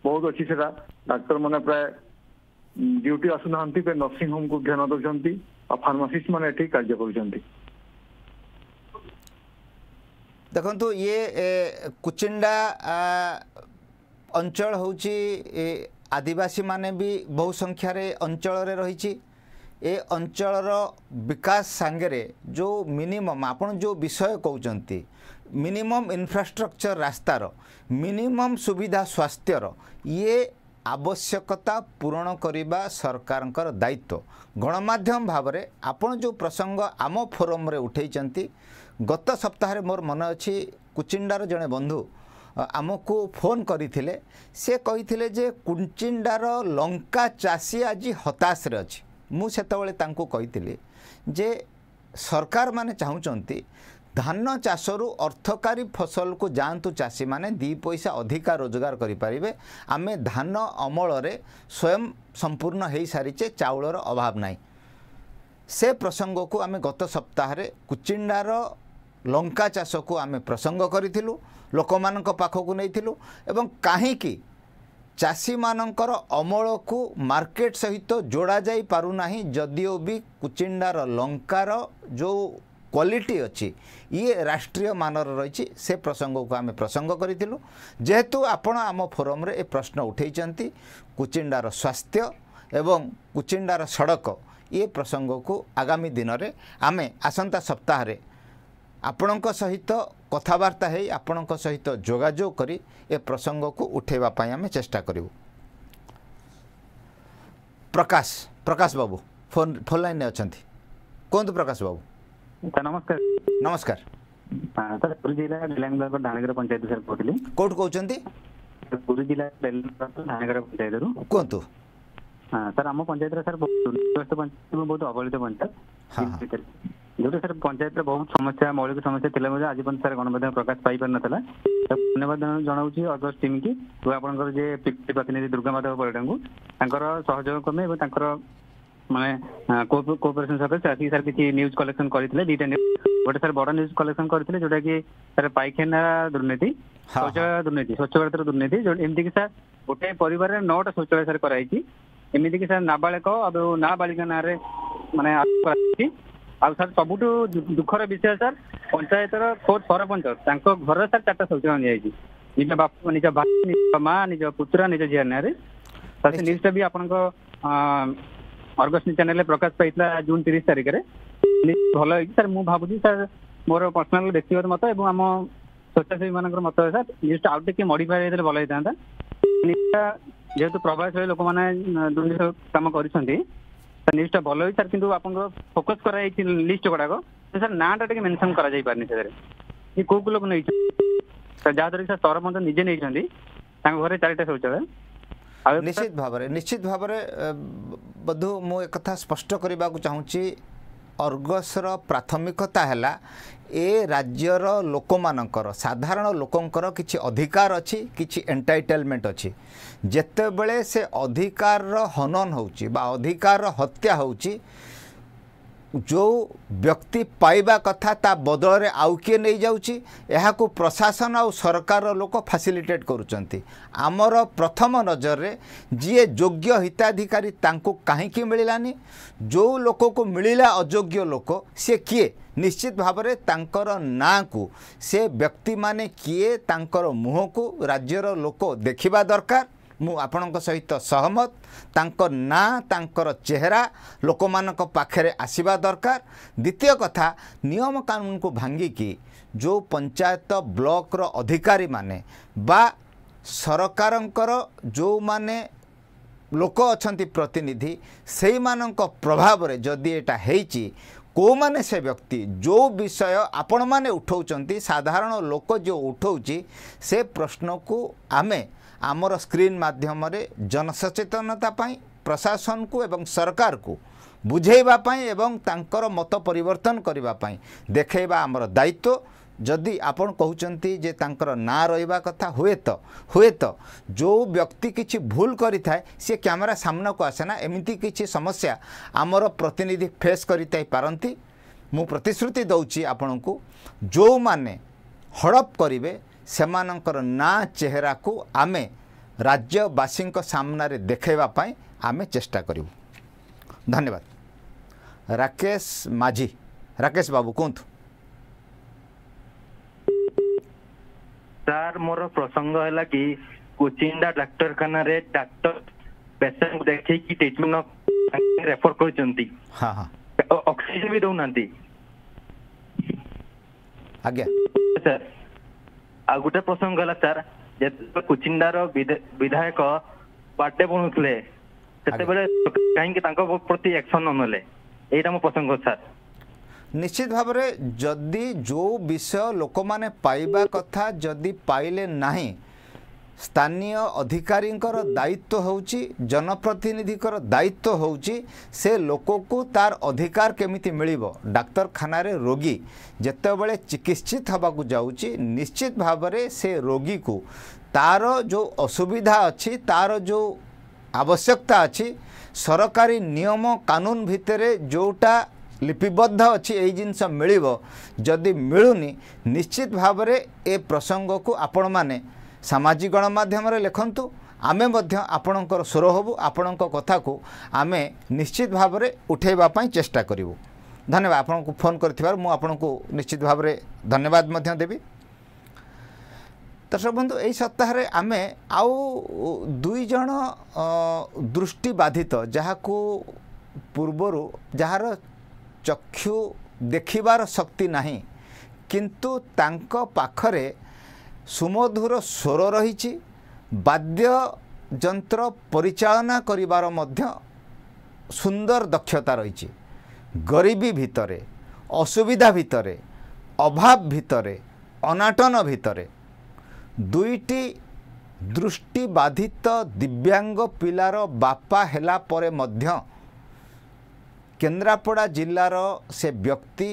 बहुत अच्छी से डाक्तर मैंने प्राय ड्यूटी आसू ना फिर नर्सी होम को ध्यान दौरान आ फार्मासीस्ट मैंने कार्य कर देखु ये कुचिंडा अंचल हूँ आदिवासी माने भी बहु संख्यार अंचल रही ए अंचल विकास सांगे जो मिनिमम आप जो विषय कहते ମିନିମମ୍ ଇନଫ୍ରାଷ୍ଟ୍ରକ୍ଚର୍ ରାସ୍ତାର ମିନିମମ୍ ସୁବିଧା ସ୍ୱାସ୍ଥ୍ୟର ଇଏ ଆବଶ୍ୟକତା ପୂରଣ କରିବା ସରକାରଙ୍କର ଦାୟିତ୍ୱ ଗଣମାଧ୍ୟମ ଭାବରେ ଆପଣ ଯେଉଁ ପ୍ରସଙ୍ଗ ଆମ ଫୋରମ୍ରେ ଉଠାଇଛନ୍ତି ଗତ ସପ୍ତାହରେ ମୋର ମନେ ଅଛି କୁଚିଣ୍ଡାର ଜଣେ ବନ୍ଧୁ ଆମକୁ ଫୋନ୍ କରିଥିଲେ ସେ କହିଥିଲେ ଯେ କୁଚିଣ୍ଡାର ଲଙ୍କା ଚାଷୀ ଆଜି ହତାଶରେ ଅଛି ମୁଁ ସେତେବେଳେ ତାଙ୍କୁ କହିଥିଲି ଯେ ସରକାରମାନେ ଚାହୁଁଛନ୍ତି ଧାନ ଚାଷରୁ ଅର୍ଥକାରୀ ଫସଲକୁ ଯାଆନ୍ତୁ ଚାଷୀମାନେ ଦୁଇ ପଇସା ଅଧିକା ରୋଜଗାର କରିପାରିବେ ଆମେ ଧାନ ଅମଳରେ ସ୍ୱୟଂ ସମ୍ପୂର୍ଣ୍ଣ ହୋଇସାରିଛେ ଚାଉଳର ଅଭାବ ନାହିଁ ସେ ପ୍ରସଙ୍ଗକୁ ଆମେ ଗତ ସପ୍ତାହରେ କୁଚିଣ୍ଡାର ଲଙ୍କା ଚାଷକୁ ଆମେ ପ୍ରସଙ୍ଗ କରିଥିଲୁ ଲୋକମାନଙ୍କ ପାଖକୁ ନେଇଥିଲୁ ଏବଂ କାହିଁକି ଚାଷୀମାନଙ୍କର ଅମଳକୁ ମାର୍କେଟ ସହିତ ଯୋଡ଼ାଯାଇ ପାରୁନାହିଁ ଯଦିଓ ବି କୁଚିଣ୍ଡାର ଲଙ୍କାର ଯେଉଁ କ୍ୱାଲିଟି ଅଛି ଇଏ ରାଷ୍ଟ୍ରୀୟ ମାନର ରହିଛି ସେ ପ୍ରସଙ୍ଗକୁ ଆମେ ପ୍ରସଙ୍ଗ କରିଥିଲୁ ଯେହେତୁ ଆପଣ ଆମ ଫୋରମ୍ରେ ଏ ପ୍ରଶ୍ନ ଉଠାଇଛନ୍ତି କୁଚିଣ୍ଡାର ସ୍ୱାସ୍ଥ୍ୟ ଏବଂ କୁଚିଣ୍ଡାର ସଡ଼କ ଇଏ ପ୍ରସଙ୍ଗକୁ ଆଗାମୀ ଦିନରେ ଆମେ ଆସନ୍ତା ସପ୍ତାହରେ ଆପଣଙ୍କ ସହିତ କଥାବାର୍ତ୍ତା ହେଇ ଆପଣଙ୍କ ସହିତ ଯୋଗାଯୋଗ କରି ଏ ପ୍ରସଙ୍ଗକୁ ଉଠାଇବା ପାଇଁ ଆମେ ଚେଷ୍ଟା କରିବୁ ପ୍ରକାଶ ପ୍ରକାଶ ବାବୁ ଫୋନ ଫୋନ୍ ଲାଇନ୍ରେ ଅଛନ୍ତି କୁହନ୍ତୁ ପ୍ରକାଶ ବାବୁ ନମସ୍କାର ନମସ୍କାର ସାର୍ ପୁରୀ ଜିଲ୍ଲା ବେଲାଙ୍ଗର ଢାଣେଗର ପଞ୍ଚାୟତ ସାର୍ କହୁଥିଲି କୋଉଠୁ କହୁଛନ୍ତି ପୁରୀ ଜିଲ୍ଲା ବେଲାଙ୍ଗର ପଞ୍ଚାୟତରୁ କୁହନ୍ତୁ ସାର୍ ଆମ ପଞ୍ଚାୟତରେ ସାର୍ ବହୁତ ଅବହେଳିତ ପଞ୍ଚାୟତ ଯୋଉଟା ସାର୍ ପଞ୍ଚାୟତରେ ବହୁତ ସମସ୍ୟା ମୌଳିକ ସମସ୍ୟା ଥିଲା ମଧ୍ୟ ଆଜି ପର୍ଯ୍ୟନ୍ତ ସାର୍ ଗଣମାଧ୍ୟମ ପ୍ରକାଶ ପାଇପାରିନଥିଲା ଧନ୍ୟବାଦ ଜଣାଉଛି ଅଗଷ୍ଟ ଟିମ୍କି ଏବଂ ଆପଣଙ୍କର ଯେ ପ୍ରତିନିଧି ଦୁର୍ଗା ମାଧବ ପରିଡ଼ାଙ୍କୁ ତାଙ୍କର ସହଯୋଗ କ୍ରମେ ଏବଂ ତାଙ୍କର ମାନେ କୋପରେସନ ସହିତ ଆସିକି ସାର୍ କିଛି ନ୍ୟୁଜ୍ କଲେକ୍ସନ କରିଥିଲେ ଦୁଇଟା ଗୋଟେ ସାର୍ ବଡ଼ ନ୍ୟୁଜ୍ କଲେକ୍ସନ କରିଥିଲେ ଯୋଉଟାକି ସାର୍ ପାଇଖାନା ଦୁର୍ନୀତି ଶୌଚାଳୟ ଦୁର୍ନୀତି ସ୍ୱଚ୍ଛ ଭାରତର ଦୁର୍ନୀତି ଏମିତିକି ସାର୍ ଗୋଟେ ପରିବାରରେ ନଅଟା ଶୌଚାଳୟ ସାର୍ କରାଯାଇଛି ଏମିତିକି ସାର୍ ନାବାଳକ ଆଉ ନାବାଳିକା ନାଁରେ ମାନେ କରାଯାଇଛି ଆଉ ସାର୍ ସବୁଠୁ ଦୁଃଖର ବିଷୟ ସାର୍ ପଞ୍ଚାୟତର ଖୋଦ୍ ସରପଞ୍ଚ ତାଙ୍କ ଘର ସାର୍ ଚାରିଟା ଶୌଚାଳୟ ନିଆଯାଇଛି ନିଜ ବାପା ନିଜ ଭାଇ ନିଜ ମା ନିଜ ପୁତୁରା ନିଜ ଝିଅ ନାଁରେ ସାର୍ ସେ ନ୍ୟୁଜ୍ଟା ବି ଆପଣଙ୍କ ଅର୍ଗସ୍ ଚ୍ୟାନେଲରେ ପ୍ରକାଶ ପାଇଥିଲା ଜୁନ୍ ତିରିଶ ତାରିଖରେ ଭଲ ହେଇଛି ସାର୍ ମୁଁ ଭାବୁଛି ସାର୍ ମୋର ପର୍ସନାଲ ବ୍ୟକ୍ତିଗତ ମତ ଏବଂ ଆମ ସ୍ୱେଚ୍ଛାସେବୀମାନଙ୍କର ମତ ସାର୍ ଲିଷ୍ଟ ଆଉ ଟିକେ ମଡିଫାଏ ହେଇଥିଲେ ଭଲ ହେଇଥାନ୍ତା ଲିଷ୍ଟଟା ଯେହେତୁ ପ୍ରଭାବଶାଳୀ ଲୋକମାନେ ଦୁର୍ନୀତି କାମ କରିଛନ୍ତି লিস্টটা ভালো হয়েছে স্যার কিন্তু আপনার ফোকস করা হয়েছে লিস্ট গুড়াক স্যার নাটা টিকে মেনশন করা যাই পারিনি সেদের কি কেউ লোক নেই স্যার যাহাদ্বারা স্যার তরফ মধ্যে নিজে নেইছেন তাঙ্ক ঘরে চারিটা শৌচালয় ନିଶ୍ଚିତ ଭାବରେ ନିଶ୍ଚିତ ଭାବରେ ବଧୁ ମୁଁ ଏକଥା ସ୍ପଷ୍ଟ କରିବାକୁ ଚାହୁଁଛି ଅର୍ଗସର ପ୍ରାଥମିକତା ହେଲା ଏ ରାଜ୍ୟର ଲୋକମାନଙ୍କର ସାଧାରଣ ଲୋକଙ୍କର କିଛି ଅଧିକାର ଅଛି କିଛି ଏଣ୍ଟାଇଟେଲମେଣ୍ଟ ଅଛି ଯେତେବେଳେ ସେ ଅଧିକାରର ହନନ ହେଉଛି ବା ଅଧିକାରର ହତ୍ୟା ହେଉଛି ଯେଉଁ ବ୍ୟକ୍ତି ପାଇବା କଥା ତା ବଦଳରେ ଆଉ କିଏ ନେଇଯାଉଛି ଏହାକୁ ପ୍ରଶାସନ ଆଉ ସରକାର ଲୋକ ଫାସିଲିଟେଟ୍ କରୁଛନ୍ତି ଆମର ପ୍ରଥମ ନଜରରେ ଯିଏ ଯୋଗ୍ୟ ହିତାଧିକାରୀ ତାଙ୍କୁ କାହିଁକି ମିଳିଲାନି ଯେଉଁ ଲୋକକୁ ମିଳିଲା ଅଯୋଗ୍ୟ ଲୋକ ସିଏ କିଏ ନିଶ୍ଚିତ ଭାବରେ ତାଙ୍କର ନାଁକୁ ସେ ବ୍ୟକ୍ତିମାନେ କିଏ ତାଙ୍କର ମୁହଁକୁ ରାଜ୍ୟର ଲୋକ ଦେଖିବା ଦରକାର ମୁଁ ଆପଣଙ୍କ ସହିତ ସହମତ ତାଙ୍କ ନାଁ ତାଙ୍କର ଚେହେରା ଲୋକମାନଙ୍କ ପାଖରେ ଆସିବା ଦରକାର ଦ୍ୱିତୀୟ କଥା ନିୟମକାନୁନକୁ ଭାଙ୍ଗିକି ଯେଉଁ ପଞ୍ଚାୟତ ବ୍ଲକର ଅଧିକାରୀମାନେ ବା ସରକାରଙ୍କର ଯେଉଁମାନେ ଲୋକ ଅଛନ୍ତି ପ୍ରତିନିଧି ସେଇମାନଙ୍କ ପ୍ରଭାବରେ ଯଦି ଏଇଟା ହେଇଛି କେଉଁମାନେ ସେ ବ୍ୟକ୍ତି ଯେଉଁ ବିଷୟ ଆପଣମାନେ ଉଠାଉଛନ୍ତି ସାଧାରଣ ଲୋକ ଯେଉଁ ଉଠାଉଛି ସେ ପ୍ରଶ୍ନକୁ ଆମେ ଆମର ସ୍କ୍ରିନ୍ ମାଧ୍ୟମରେ ଜନସଚେତନତା ପାଇଁ ପ୍ରଶାସନକୁ ଏବଂ ସରକାରକୁ ବୁଝାଇବା ପାଇଁ ଏବଂ ତାଙ୍କର ମତ ପରିବର୍ତ୍ତନ କରିବା ପାଇଁ ଦେଖାଇବା ଆମର ଦାୟିତ୍ୱ ଯଦି ଆପଣ କହୁଛନ୍ତି ଯେ ତାଙ୍କର ନାଁ ରହିବା କଥା ହୁଏତ ହୁଏତ ଯେଉଁ ବ୍ୟକ୍ତି କିଛି ଭୁଲ କରିଥାଏ ସିଏ କ୍ୟାମେରା ସାମ୍ନାକୁ ଆସେ ନା ଏମିତି କିଛି ସମସ୍ୟା ଆମର ପ୍ରତିନିଧି ଫେସ୍ କରିଥାଇ ପାରନ୍ତି ମୁଁ ପ୍ରତିଶ୍ରୁତି ଦେଉଛି ଆପଣଙ୍କୁ ଯେଉଁମାନେ ହଡ଼ପ କରିବେ ସେମାନଙ୍କର ନାଁ ଚେହେରାକୁ ଆମେ ରାଜ୍ୟବାସୀଙ୍କ ସାମ୍ନାରେ ଦେଖାଇବା ପାଇଁ ଆମେ ଚେଷ୍ଟା କରିବୁ ଧନ୍ୟବାଦ ରାକେଶ ମାଝୀ ରାକେଶ ବାବୁ କୁହନ୍ତୁ ସାର୍ ମୋର ପ୍ରସଙ୍ଗ ହେଲା କି କୋଚିନ୍ଦା ଡାକ୍ତରଖାନାରେ ଡାକ୍ତର ପେସେଣ୍ଟ ଦେଖେଇକି ଟ୍ରିଟମେଣ୍ଟ ରେଫର କରୁଛନ୍ତି ଅକ୍ସିଜେନ ବି ଦଉନାହାନ୍ତି ଆଜ୍ଞା ସାର୍ ଆଉ ଗୋଟେ ପ୍ରସଙ୍ଗ ହେଲା ସାର୍ ଯେତେବେଳେ କୁଚିଣ୍ଡାର ବିଧାୟକ ବାର୍ଥଡେ ବନଉଥିଲେ ସେତେବେଳେ କାହିଁକି ତାଙ୍କ ପ୍ରତି ଆକ୍ସନ ନ ନେଲେ ଏଇଟା ମୋ ପ୍ରସଙ୍ଗ ସାର୍ ନିଶ୍ଚିତ ଭାବରେ ଯଦି ଯେଉଁ ବିଷୟ ଲୋକମାନେ ପାଇବା କଥା ଯଦି ପାଇଲେ ନାହିଁ ସ୍ଥାନୀୟ ଅଧିକାରୀଙ୍କର ଦାୟିତ୍ୱ ହେଉଛି ଜନପ୍ରତିନିଧିଙ୍କର ଦାୟିତ୍ୱ ହେଉଛି ସେ ଲୋକକୁ ତାର ଅଧିକାର କେମିତି ମିଳିବ ଡାକ୍ତରଖାନାରେ ରୋଗୀ ଯେତେବେଳେ ଚିକିତ୍ସିତ ହେବାକୁ ଯାଉଛି ନିଶ୍ଚିତ ଭାବରେ ସେ ରୋଗୀକୁ ତାର ଯେଉଁ ଅସୁବିଧା ଅଛି ତାର ଯେଉଁ ଆବଶ୍ୟକତା ଅଛି ସରକାରୀ ନିୟମ କାନୁନ ଭିତରେ ଯେଉଁଟା ଲିପିବଦ୍ଧ ଅଛି ଏଇ ଜିନିଷ ମିଳିବ ଯଦି ମିଳୁନି ନିଶ୍ଚିତ ଭାବରେ ଏ ପ୍ରସଙ୍ଗକୁ ଆପଣମାନେ ସାମାଜିକ ଗଣମାଧ୍ୟମରେ ଲେଖନ୍ତୁ ଆମେ ମଧ୍ୟ ଆପଣଙ୍କର ସ୍ୱର ହେବୁ ଆପଣଙ୍କ କଥାକୁ ଆମେ ନିଶ୍ଚିତ ଭାବରେ ଉଠାଇବା ପାଇଁ ଚେଷ୍ଟା କରିବୁ ଧନ୍ୟବାଦ ଆପଣଙ୍କୁ ଫୋନ୍ କରିଥିବାରୁ ମୁଁ ଆପଣଙ୍କୁ ନିଶ୍ଚିତ ଭାବରେ ଧନ୍ୟବାଦ ମଧ୍ୟ ଦେବି ଦର୍ଶକ ବନ୍ଧୁ ଏହି ସପ୍ତାହରେ ଆମେ ଆଉ ଦୁଇ ଜଣ ଦୃଷ୍ଟି ବାଧିତ ଯାହାକୁ ପୂର୍ବରୁ ଯାହାର ଚକ୍ଷୁ ଦେଖିବାର ଶକ୍ତି ନାହିଁ କିନ୍ତୁ ତାଙ୍କ ପାଖରେ ସୁମଧୁର ସ୍ୱର ରହିଛି ବାଦ୍ୟଯନ୍ତ୍ର ପରିଚାଳନା କରିବାର ମଧ୍ୟ ସୁନ୍ଦର ଦକ୍ଷତା ରହିଛି ଗରିବୀ ଭିତରେ ଅସୁବିଧା ଭିତରେ ଅଭାବ ଭିତରେ ଅନାଟନ ଭିତରେ ଦୁଇଟି ଦୃଷ୍ଟି ବାଧିତ ଦିବ୍ୟାଙ୍ଗ ପିଲାର ବାପା ହେଲା ପରେ ମଧ୍ୟ କେନ୍ଦ୍ରାପଡ଼ା ଜିଲ୍ଲାର ସେ ବ୍ୟକ୍ତି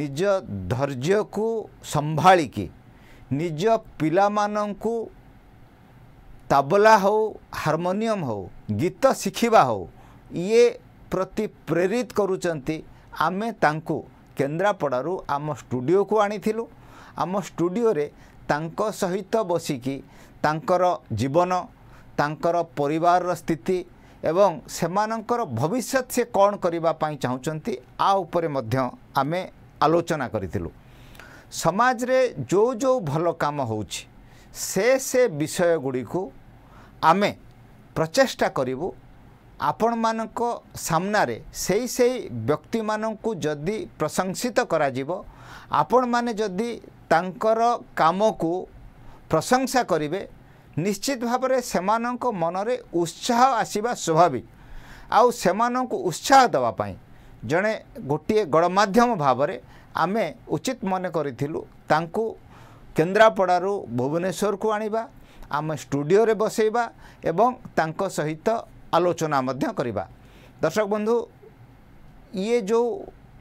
ନିଜ ଧୈର୍ଯ୍ୟକୁ ସମ୍ଭାଳିକି ନିଜ ପିଲାମାନଙ୍କୁ ତାବଲା ହେଉ ହାରମୋନିୟମ ହେଉ ଗୀତ ଶିଖିବା ହେଉ ଇଏ ପ୍ରତି ପ୍ରେରିତ କରୁଛନ୍ତି ଆମେ ତାଙ୍କୁ କେନ୍ଦ୍ରାପଡ଼ାରୁ ଆମ ଷ୍ଟୁଡ଼ିଓକୁ ଆଣିଥିଲୁ ଆମ ଷ୍ଟୁଡ଼ିଓରେ ତାଙ୍କ ସହିତ ବସିକି ତାଙ୍କର ଜୀବନ ତାଙ୍କର ପରିବାରର ସ୍ଥିତି ଏବଂ ସେମାନଙ୍କର ଭବିଷ୍ୟତ ସେ କ'ଣ କରିବା ପାଇଁ ଚାହୁଁଛନ୍ତି ଆ ଉପରେ ମଧ୍ୟ ଆମେ ଆଲୋଚନା କରିଥିଲୁ ସମାଜରେ ଯେଉଁ ଯେଉଁ ଭଲ କାମ ହେଉଛି ସେ ସେ ବିଷୟଗୁଡ଼ିକୁ ଆମେ ପ୍ରଚେଷ୍ଟା କରିବୁ ଆପଣମାନଙ୍କ ସାମ୍ନାରେ ସେଇ ସେଇ ବ୍ୟକ୍ତିମାନଙ୍କୁ ଯଦି ପ୍ରଶଂସିତ କରାଯିବ ଆପଣମାନେ ଯଦି ତାଙ୍କର କାମକୁ ପ୍ରଶଂସା କରିବେ ନିଶ୍ଚିତ ଭାବରେ ସେମାନଙ୍କ ମନରେ ଉତ୍ସାହ ଆସିବା ସ୍ୱାଭାବିକ ଆଉ ସେମାନଙ୍କୁ ଉତ୍ସାହ ଦେବା ପାଇଁ ଜଣେ ଗୋଟିଏ ଗଣମାଧ୍ୟମ ଭାବରେ ଆମେ ଉଚିତ ମନେ କରିଥିଲୁ ତାଙ୍କୁ କେନ୍ଦ୍ରାପଡ଼ାରୁ ଭୁବନେଶ୍ୱରକୁ ଆଣିବା ଆମେ ଷ୍ଟୁଡ଼ିଓରେ ବସେଇବା ଏବଂ ତାଙ୍କ ସହିତ ଆଲୋଚନା ମଧ୍ୟ କରିବା ଦର୍ଶକ ବନ୍ଧୁ ଇଏ ଯେଉଁ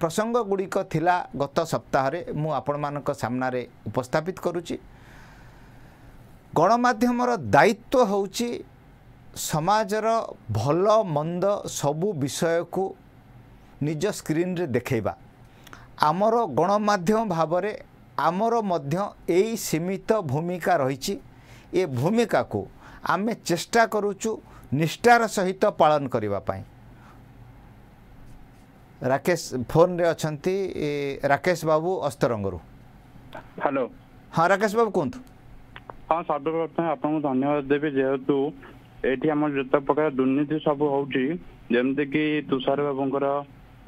ପ୍ରସଙ୍ଗ ଗୁଡ଼ିକ ଥିଲା ଗତ ସପ୍ତାହରେ ମୁଁ ଆପଣମାନଙ୍କ ସାମ୍ନାରେ ଉପସ୍ଥାପିତ କରୁଛି ଗଣମାଧ୍ୟମର ଦାୟିତ୍ୱ ହେଉଛି ସମାଜର ଭଲ ମନ୍ଦ ସବୁ ବିଷୟକୁ ନିଜ ସ୍କ୍ରିନ୍ରେ ଦେଖେଇବା ଆମର ଗଣମାଧ୍ୟମ ଭାବରେ ଆମର ମଧ୍ୟ ଏଇ ସୀମିତ ଭୂମିକା ରହିଛି ଏ ଭୂମିକାକୁ ଆମେ ଚେଷ୍ଟା କରୁଛୁ ନିଷ୍ଠାର ସହିତ ପାଳନ କରିବା ପାଇଁ ରାକେଶ ଫୋନ୍ରେ ଅଛନ୍ତି ରାକେଶ ବାବୁ ଅସ୍ତରଙ୍ଗରୁ ହ୍ୟାଲୋ ହଁ ରାକେଶ ବାବୁ କୁହନ୍ତୁ ହଁ ସର୍ବପ୍ରଥମେ ଆପଣଙ୍କୁ ଧନ୍ୟବାଦ ଦେବି ଯେହେତୁ ଏଇଠି ଆମର ଯେତେ ପ୍ରକାର ଦୁର୍ନୀତି ସବୁ ହଉଛି ଯେମିତିକି ତୁଷାର ବାବୁଙ୍କର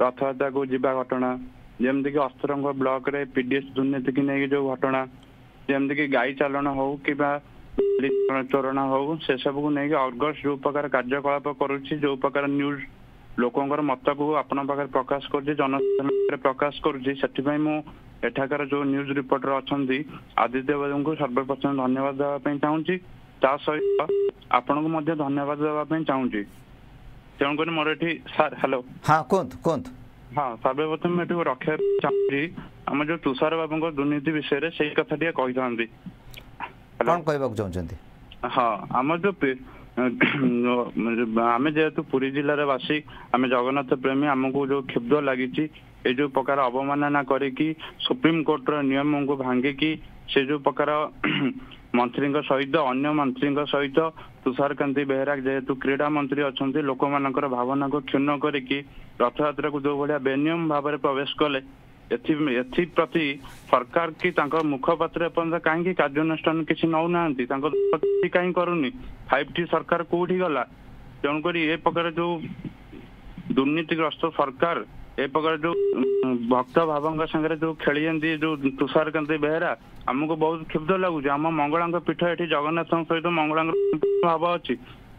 ରଥଯାତ୍ରାକୁ ଯିବା ଘଟଣା ଯେମିତିକି ଅସ୍ତ୍ରଙ୍ଗ ବ୍ଲକରେ ପିଡିଏସ୍ ଦୁର୍ନୀତିକୁ ନେଇକି ଯୋଉ ଘଟଣା ଯେମିତିକି ଗାଈ ଚାଲାଣ ହଉ କିମ୍ବା ଚୋରଣ ହଉ ସେସବୁକୁ ନେଇକି ଅର୍ଗସ୍ ଯୋଉ ପ୍ରକାର କାର୍ଯ୍ୟକଳାପ କରୁଛି ଯୋଉ ପ୍ରକାର ନ୍ୟୁଜ୍ ଲୋକଙ୍କର ମତକୁ ଆପଣଙ୍କ ପାଖରେ ପ୍ରକାଶ କରୁଛି ଜନସାଧାରଣ ପ୍ରକାଶ କରୁଛି ସେଥିପାଇଁ ମୁଁ ଏଠାକାର ଯୋଉ ନ୍ୟୁଜ୍ ରିପୋର୍ଟର ଅଛନ୍ତି ଆଦିତ୍ୟ ବାବୁଙ୍କୁ ସର୍ବପ୍ରଥମେ ଧନ୍ୟବାଦ ଦେବା ପାଇଁ ଚାହୁଁଛି ତା ସହିତ ଆପଣଙ୍କୁ ମଧ୍ୟ ଧନ୍ୟବାଦ ଦେବା ପାଇଁ ଚାହୁଁଛି ତେଣୁକରି ମୋର ଏଠି ସାର୍ ହ୍ୟାଲୋ ହଁ କୁହନ୍ତୁ କୁହନ୍ତୁ ହଁ ସର୍ବପ୍ରଥମେ ମୁଁ ଏଠି ଚାହୁଁଛି ଆମ ଯୋଉ ତୁଷାର ବାବୁଙ୍କ ଦୁର୍ନୀତି ବିଷୟରେ ସେଇ କଥା ଟିକେ କହିଥାନ୍ତି କଣ କହିବାକୁ ଚାହୁଁଛନ୍ତି ହଁ ଆମ ଯୋଉ ଆମେ ଯେହେତୁ ପୁରୀ ଜିଲ୍ଲାର ବାସୀ ଆମେ ଜଗନ୍ନାଥ ପ୍ରେମୀ ଆମକୁ ଯୋଉ କ୍ଷୁବ୍ଧ ଲାଗିଛି ଏ ଯୋଉ ପ୍ରକାର ଅବମାନନା କରିକି ସୁପ୍ରିମକୋର୍ଟର ନିୟମକୁ ଭାଙ୍ଗିକି ସେ ଯୋଉ ପ୍ରକାର ମନ୍ତ୍ରୀଙ୍କ ସହିତ ଅନ୍ୟ ମନ୍ତ୍ରୀଙ୍କ ସହିତ ତୁଷାରକାନ୍ତି ବେହେରା ଯେହେତୁ କ୍ରୀଡ଼ା ମନ୍ତ୍ରୀ ଅଛନ୍ତି ଲୋକମାନଙ୍କର ଭାବନାକୁ କ୍ଷୁର୍ଣ୍ଣ କରିକି ରଥଯାତ୍ରାକୁ ଭଳିଆ ବେନିୟମ ଭାବରେ ପ୍ରବେଶ କଲେ ଏଥି ଏଥିପ୍ରତି ସରକାର କି ତାଙ୍କ ମୁଖପାତ୍ର ଏପର୍ଯ୍ୟନ୍ତ କାହିଁକି କାର୍ଯ୍ୟାନୁଷ୍ଠାନ କିଛି ନେଉନାହାନ୍ତି ତାଙ୍କ କାହିଁ କରୁନି ଫାଇଭ ଟି ସରକାର କୋଉଠି ଗଲା ତେଣୁକରି ଏ ପ୍ରକାର ଯୋଉ ଦୁର୍ନୀତିଗ୍ରସ୍ତ ସରକାର ଏ ପ୍ରକାର ଯୋଉ ଭକ୍ତ ଭାବଙ୍କ ସାଙ୍ଗରେ ଯୋଉ ଖେଳିଛନ୍ତି ଯୋଉ ତୁଷାରକାନ୍ତି ବେହେରା ଆମକୁ ବହୁତ କ୍ଷୁବ୍ଧ ଲାଗୁଛି ଆମ ମଙ୍ଗଳାଙ୍କ ପୀଠ ଏଠି ଜଗନ୍ନାଥଙ୍କ ସହିତ ମଙ୍ଗଳାଙ୍କର ଭାବ ଅଛି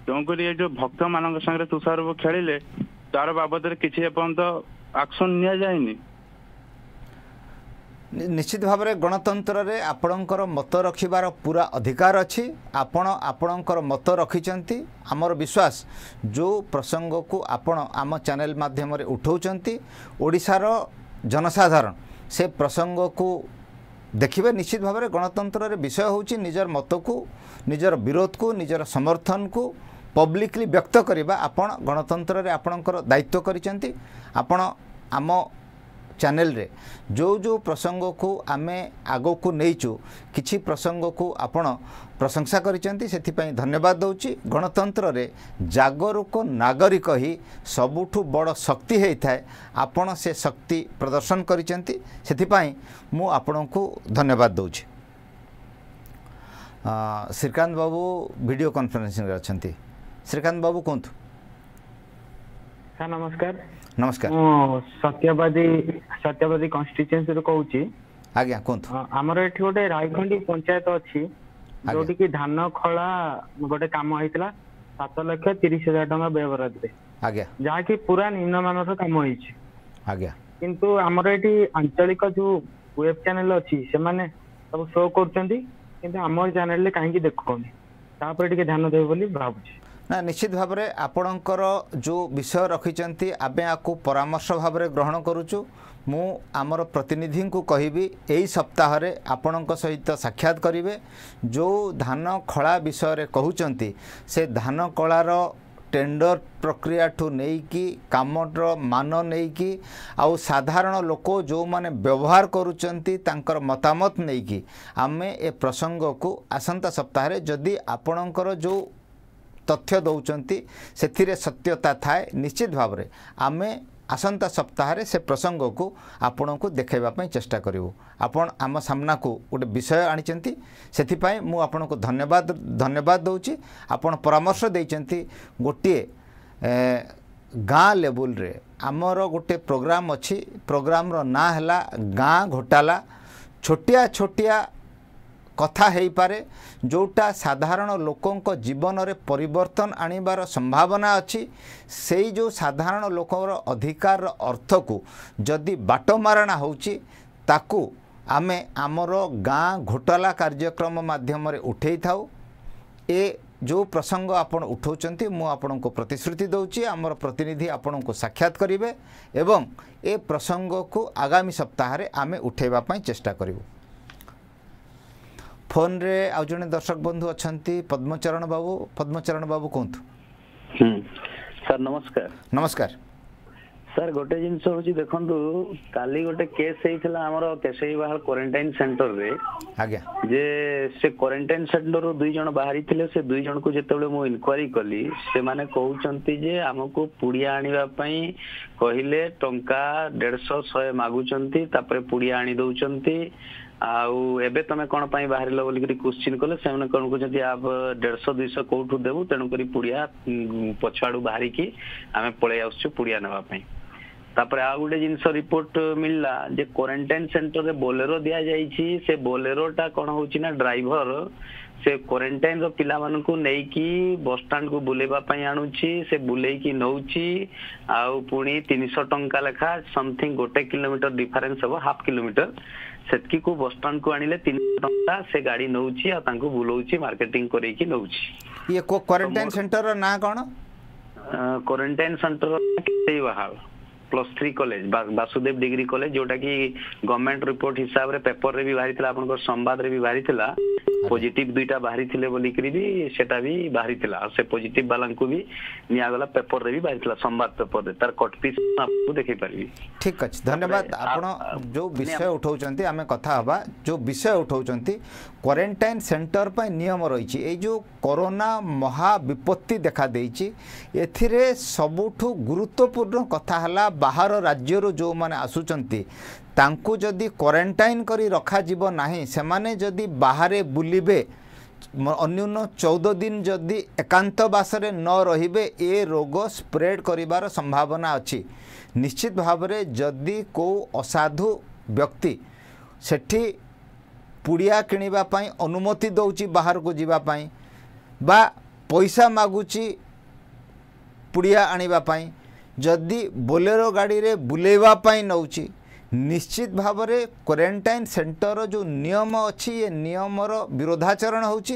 ତେଣୁକରି ଏ ଯୋଉ ଭକ୍ତମାନଙ୍କ ସାଙ୍ଗରେ ତୁଷାର ଖେଳିଲେ ତାର ବାବଦରେ କିଛି ଏପର୍ଯ୍ୟନ୍ତ ଆକ୍ସନ ନିଆଯାଇନି ନିଶ୍ଚିତ ଭାବରେ ଗଣତନ୍ତ୍ରରେ ଆପଣଙ୍କର ମତ ରଖିବାର ପୁରା ଅଧିକାର ଅଛି ଆପଣ ଆପଣଙ୍କର ମତ ରଖିଛନ୍ତି ଆମର ବିଶ୍ୱାସ ଯେଉଁ ପ୍ରସଙ୍ଗକୁ ଆପଣ ଆମ ଚ୍ୟାନେଲ ମାଧ୍ୟମରେ ଉଠାଉଛନ୍ତି ଓଡ଼ିଶାର ଜନସାଧାରଣ ସେ ପ୍ରସଙ୍ଗକୁ ଦେଖିବେ ନିଶ୍ଚିତ ଭାବରେ ଗଣତନ୍ତ୍ରରେ ବିଷୟ ହେଉଛି ନିଜର ମତକୁ ନିଜର ବିରୋଧକୁ ନିଜର ସମର୍ଥନକୁ ପବ୍ଲିକଲି ବ୍ୟକ୍ତ କରିବା ଆପଣ ଗଣତନ୍ତ୍ରରେ ଆପଣଙ୍କର ଦାୟିତ୍ୱ କରିଛନ୍ତି ଆପଣ ଆମ ଚ୍ୟାନେଲ ରେ ଯେଉଁ ଯେଉଁ ପ୍ରସଙ୍ଗକୁ ଆମେ ଆଗକୁ ନେଇଛୁ କିଛି ପ୍ରସଙ୍ଗକୁ ଆପଣ ପ୍ରଶଂସା କରିଛନ୍ତି ସେଥିପାଇଁ ଧନ୍ୟବାଦ ଦେଉଛି ଗଣତନ୍ତ୍ରରେ ଜାଗରୁକ ନାଗରିକ ହିଁ ସବୁଠୁ ବଡ଼ ଶକ୍ତି ହେଇଥାଏ ଆପଣ ସେ ଶକ୍ତି ପ୍ରଦର୍ଶନ କରିଛନ୍ତି ସେଥିପାଇଁ ମୁଁ ଆପଣଙ୍କୁ ଧନ୍ୟବାଦ ଦେଉଛି ଶ୍ରୀକାନ୍ତ ବାବୁ ଭିଡ଼ିଓ କନଫରେନ୍ସିଂରେ ଅଛନ୍ତି ଶ୍ରୀକାନ୍ତ ବାବୁ କୁହନ୍ତୁ ନମସ୍କାର নমস্কার ସତ୍ୟବାଦୀ ସତ୍ୟବାଦୀ କନଷ୍ଟିଚୁଏନ୍ସିରୁ କହୁଛି ଆଜ୍ଞା କୁହନ୍ତୁ ଆମର ଏଠି ଗୋଟେ ରାଇଖଣ୍ଡି ପଞ୍ଚାୟତ ଅଛି ଯୋଉଠିକି ଧାନ ଖଳା ଗୋଟେ କାମ ହେଇଥିଲା ସାତ ଲକ୍ଷ ତିରିଶ ହଜାର ଟଙ୍କା ବ୍ୟୟ ଆଜ୍ଞା ଯାହାକି ପୁରା ନିମ୍ନମାନର କାମ ହେଇଛି ଆଜ୍ଞା କିନ୍ତୁ ଆମର ଏଠି ଆଞ୍ଚଳିକ ଯୋଉ ୱେବ ଚ୍ୟାନେଲ ଅଛି ସେମାନେ ସବୁ ଶୋ କରୁଛନ୍ତି କିନ୍ତୁ ଆମ ଚ୍ୟାନେଲରେ କାହିଁକି ଦେଖୁନି ଉପରେ ଟିକେ ଧ୍ୟାନ ଦେବେ ବୋଲି ଭାବୁଛି ନା ନିଶ୍ଚିତ ଭାବରେ ଆପଣଙ୍କର ଯେଉଁ ବିଷୟ ରଖିଛନ୍ତି ଆମେ ଆକୁ ପରାମର୍ଶ ଭାବରେ ଗ୍ରହଣ କରୁଛୁ ମୁଁ ଆମର ପ୍ରତିନିଧିଙ୍କୁ କହିବି ଏହି ସପ୍ତାହରେ ଆପଣଙ୍କ ସହିତ ସାକ୍ଷାତ କରିବେ ଯେଉଁ ଧାନ ଖଳା ବିଷୟରେ କହୁଛନ୍ତି ସେ ଧାନ କଳାର ଟେଣ୍ଡର ପ୍ରକ୍ରିୟାଠୁ ନେଇକି କାମର ମାନ ନେଇକି ଆଉ ସାଧାରଣ ଲୋକ ଯେଉଁମାନେ ବ୍ୟବହାର କରୁଛନ୍ତି ତାଙ୍କର ମତାମତ ନେଇକି ଆମେ ଏ ପ୍ରସଙ୍ଗକୁ ଆସନ୍ତା ସପ୍ତାହରେ ଯଦି ଆପଣଙ୍କର ଯେଉଁ ତଥ୍ୟ ଦେଉଛନ୍ତି ସେଥିରେ ସତ୍ୟତା ଥାଏ ନିଶ୍ଚିତ ଭାବରେ ଆମେ ଆସନ୍ତା ସପ୍ତାହରେ ସେ ପ୍ରସଙ୍ଗକୁ ଆପଣଙ୍କୁ ଦେଖାଇବା ପାଇଁ ଚେଷ୍ଟା କରିବୁ ଆପଣ ଆମ ସାମ୍ନାକୁ ଗୋଟେ ବିଷୟ ଆଣିଛନ୍ତି ସେଥିପାଇଁ ମୁଁ ଆପଣଙ୍କୁ ଧନ୍ୟବାଦ ଧନ୍ୟବାଦ ଦେଉଛି ଆପଣ ପରାମର୍ଶ ଦେଇଛନ୍ତି ଗୋଟିଏ ଗାଁ ଲେବୁଲରେ ଆମର ଗୋଟେ ପ୍ରୋଗ୍ରାମ୍ ଅଛି ପ୍ରୋଗ୍ରାମ୍ର ନାଁ ହେଲା ଗାଁ ଘୋଟାଲା ଛୋଟିଆ ଛୋଟିଆ କଥା ହେଇପାରେ ଯେଉଁଟା ସାଧାରଣ ଲୋକଙ୍କ ଜୀବନରେ ପରିବର୍ତ୍ତନ ଆଣିବାର ସମ୍ଭାବନା ଅଛି ସେଇ ଯେଉଁ ସାଧାରଣ ଲୋକଙ୍କର ଅଧିକାରର ଅର୍ଥକୁ ଯଦି ବାଟମାରଣା ହେଉଛି ତାକୁ ଆମେ ଆମର ଗାଁ ଘୋଟାଲା କାର୍ଯ୍ୟକ୍ରମ ମାଧ୍ୟମରେ ଉଠାଇଥାଉ ଏ ଯେଉଁ ପ୍ରସଙ୍ଗ ଆପଣ ଉଠାଉଛନ୍ତି ମୁଁ ଆପଣଙ୍କୁ ପ୍ରତିଶ୍ରୁତି ଦେଉଛି ଆମର ପ୍ରତିନିଧି ଆପଣଙ୍କୁ ସାକ୍ଷାତ କରିବେ ଏବଂ ଏ ପ୍ରସଙ୍ଗକୁ ଆଗାମୀ ସପ୍ତାହରେ ଆମେ ଉଠାଇବା ପାଇଁ ଚେଷ୍ଟା କରିବୁ फोन रे आउ जने दर्शक बंधु अछंती पद्मचरण बाबू पद्मचरण बाबू कोंत हम सर नमस्कार नमस्कार सर गोटे जिंस हो छि देखन काली गोटे केस हे थला हमर केसेई बाहर क्वारंटाइन सेंटर रे आ गया जे से क्वारंटाइन सेंटर रो दुई जण बाहरी थिले से दुई जण को जेतेबे मो इंक्वायरी करली से माने कहउ छंती जे हमको पुडिया आनिबा पई कहिले टंका 150 100 मागु छंती तापर पुडिया आनी दउ छंती ଆଉ ଏବେ ତମେ କ'ଣ ପାଇଁ ବାହାରିଲ ବୋଲିକରି କୋଶ୍ଚିନ୍ କଲେ ସେମାନେ କ'ଣ କହୁଛନ୍ତି ଆପ ଦେଢ଼ଶହ ଦୁଇଶହ କୋଉଠୁ ଦେବୁ ତେଣୁକରି ପୁଡ଼ିଆ ପଛଆଡ଼ୁ ବାହାରିକି ଆମେ ପଳେଇ ଆସୁଛୁ ପୁଡ଼ିଆ ନେବା ପାଇଁ ତାପରେ ଆଉ ଗୋଟେ ଜିନିଷ ରିପୋର୍ଟ ମିଳିଲା ଯେ କ୍ୱାରେଣ୍ଟାଇନ୍ ସେଣ୍ଟରରେ ବୋଲେରୋ ଦିଆଯାଇଛି ସେ ବୋଲେରୋଟା କ'ଣ ହଉଛି ନା ଡ୍ରାଇଭର ସେ କ୍ୱାରେଣ୍ଟାଇନ୍ର ପିଲାମାନଙ୍କୁ ନେଇକି ବସଷ୍ଟାଣ୍ଡକୁ ବୁଲେଇବା ପାଇଁ ଆଣୁଛି ସେ ବୁଲେଇକି ନଉଛି ଆଉ ପୁଣି ତିନିଶହ ଟଙ୍କା ଲେଖା ସମଥିଙ୍ଗ ଗୋଟେ କିଲୋମିଟର ଡିଫରେନ୍ସ ହବ ହାଫ୍ କିଲୋମିଟର ସେତିକିକୁ ବସଷ୍ଟାଣ୍ଡକୁ ଆଣିଲେ ତିନିଶହ ଟଙ୍କା ସେ ଗାଡ଼ି ନେଉଛି ଆଉ ତାଙ୍କୁ ବୁଲଉଛି ମାର୍କେଟିଂ କରେଇକି ନେଉଛି ଇଏ କ୍ୱାରେଣ୍ଟାଇନ୍ ସେଣ୍ଟରର ନାଁ କ'ଣ କ୍ୱାରେଣ୍ଟାଇନ୍ ସେଣ୍ଟର କେତେଇ ବାହାଳ plus three college Basudev degree college ଯୋଉଟାକି ଗଭର୍ଣ୍ଣମେଣ୍ଟ ରିପୋର୍ଟ ହିସାବରେ ପେପରରେ ବି ବାହାରିଥିଲା ଆପଣଙ୍କର ସମ୍ବାଦରେ ବି ବାହାରିଥିଲା ପଜିଟିଭ ଦୁଇଟା ବାହାରିଥିଲେ ବୋଲିକିରି ବି ସେଟା ବି ବାହାରିଥିଲା ଆଉ ସେ ପଜିଟିଭ ବାଲାଙ୍କୁ ବି ନିଆଗଲା ପେପରରେ ବି ବାହାରିଥିଲା ସମ୍ବାଦ ପେପରରେ ତାର କଟ୍ ପିସ୍ ଆପଣଙ୍କୁ ଦେଖେଇ ପାରିବି ଠିକ ଅଛି ଧନ୍ୟବାଦ ଆପଣ ଯୋଉ ବିଷୟ ଉଠାଉଛନ୍ତି ଆମେ କଥା ହେବା ଯୋଉ ବିଷୟ ଉଠାଉଛନ୍ତି କ୍ୱାରେଣ୍ଟାଇନ୍ ସେଣ୍ଟର ପାଇଁ ନିୟମ ରହିଛି ଏଇ ଯେଉଁ କରୋନା ମହାବିପତ୍ତି ଦେଖାଦେଇଛି ଏଥିରେ ସବୁଠୁ ଗୁରୁତ୍ୱପୂର୍ଣ୍ଣ କଥା ହେଲା ବାହାର ରାଜ୍ୟରୁ ଯେଉଁମାନେ ଆସୁଛନ୍ତି ତାଙ୍କୁ ଯଦି କ୍ୱାରେଣ୍ଟାଇନ୍ କରି ରଖାଯିବ ନାହିଁ ସେମାନେ ଯଦି ବାହାରେ ବୁଲିବେ ଅନ୍ୟୁନ ଚଉଦ ଦିନ ଯଦି ଏକାନ୍ତବାସରେ ନ ରହିବେ ଏ ରୋଗ ସ୍ପ୍ରେଡ଼ କରିବାର ସମ୍ଭାବନା ଅଛି ନିଶ୍ଚିତ ଭାବରେ ଯଦି କେଉଁ ଅସାଧୁ ବ୍ୟକ୍ତି ସେଠି ପୁଡ଼ିଆ କିଣିବା ପାଇଁ ଅନୁମତି ଦେଉଛି ବାହାରକୁ ଯିବା ପାଇଁ ବା ପଇସା ମାଗୁଛି ପୁଡ଼ିଆ ଆଣିବା ପାଇଁ ଯଦି ବୋଲେରୋ ଗାଡ଼ିରେ ବୁଲେଇବା ପାଇଁ ନେଉଛି ନିଶ୍ଚିତ ଭାବରେ କ୍ୱାରେଣ୍ଟାଇନ୍ ସେଣ୍ଟର୍ର ଯେଉଁ ନିୟମ ଅଛି ଏ ନିୟମର ବିରୋଧାଚରଣ ହେଉଛି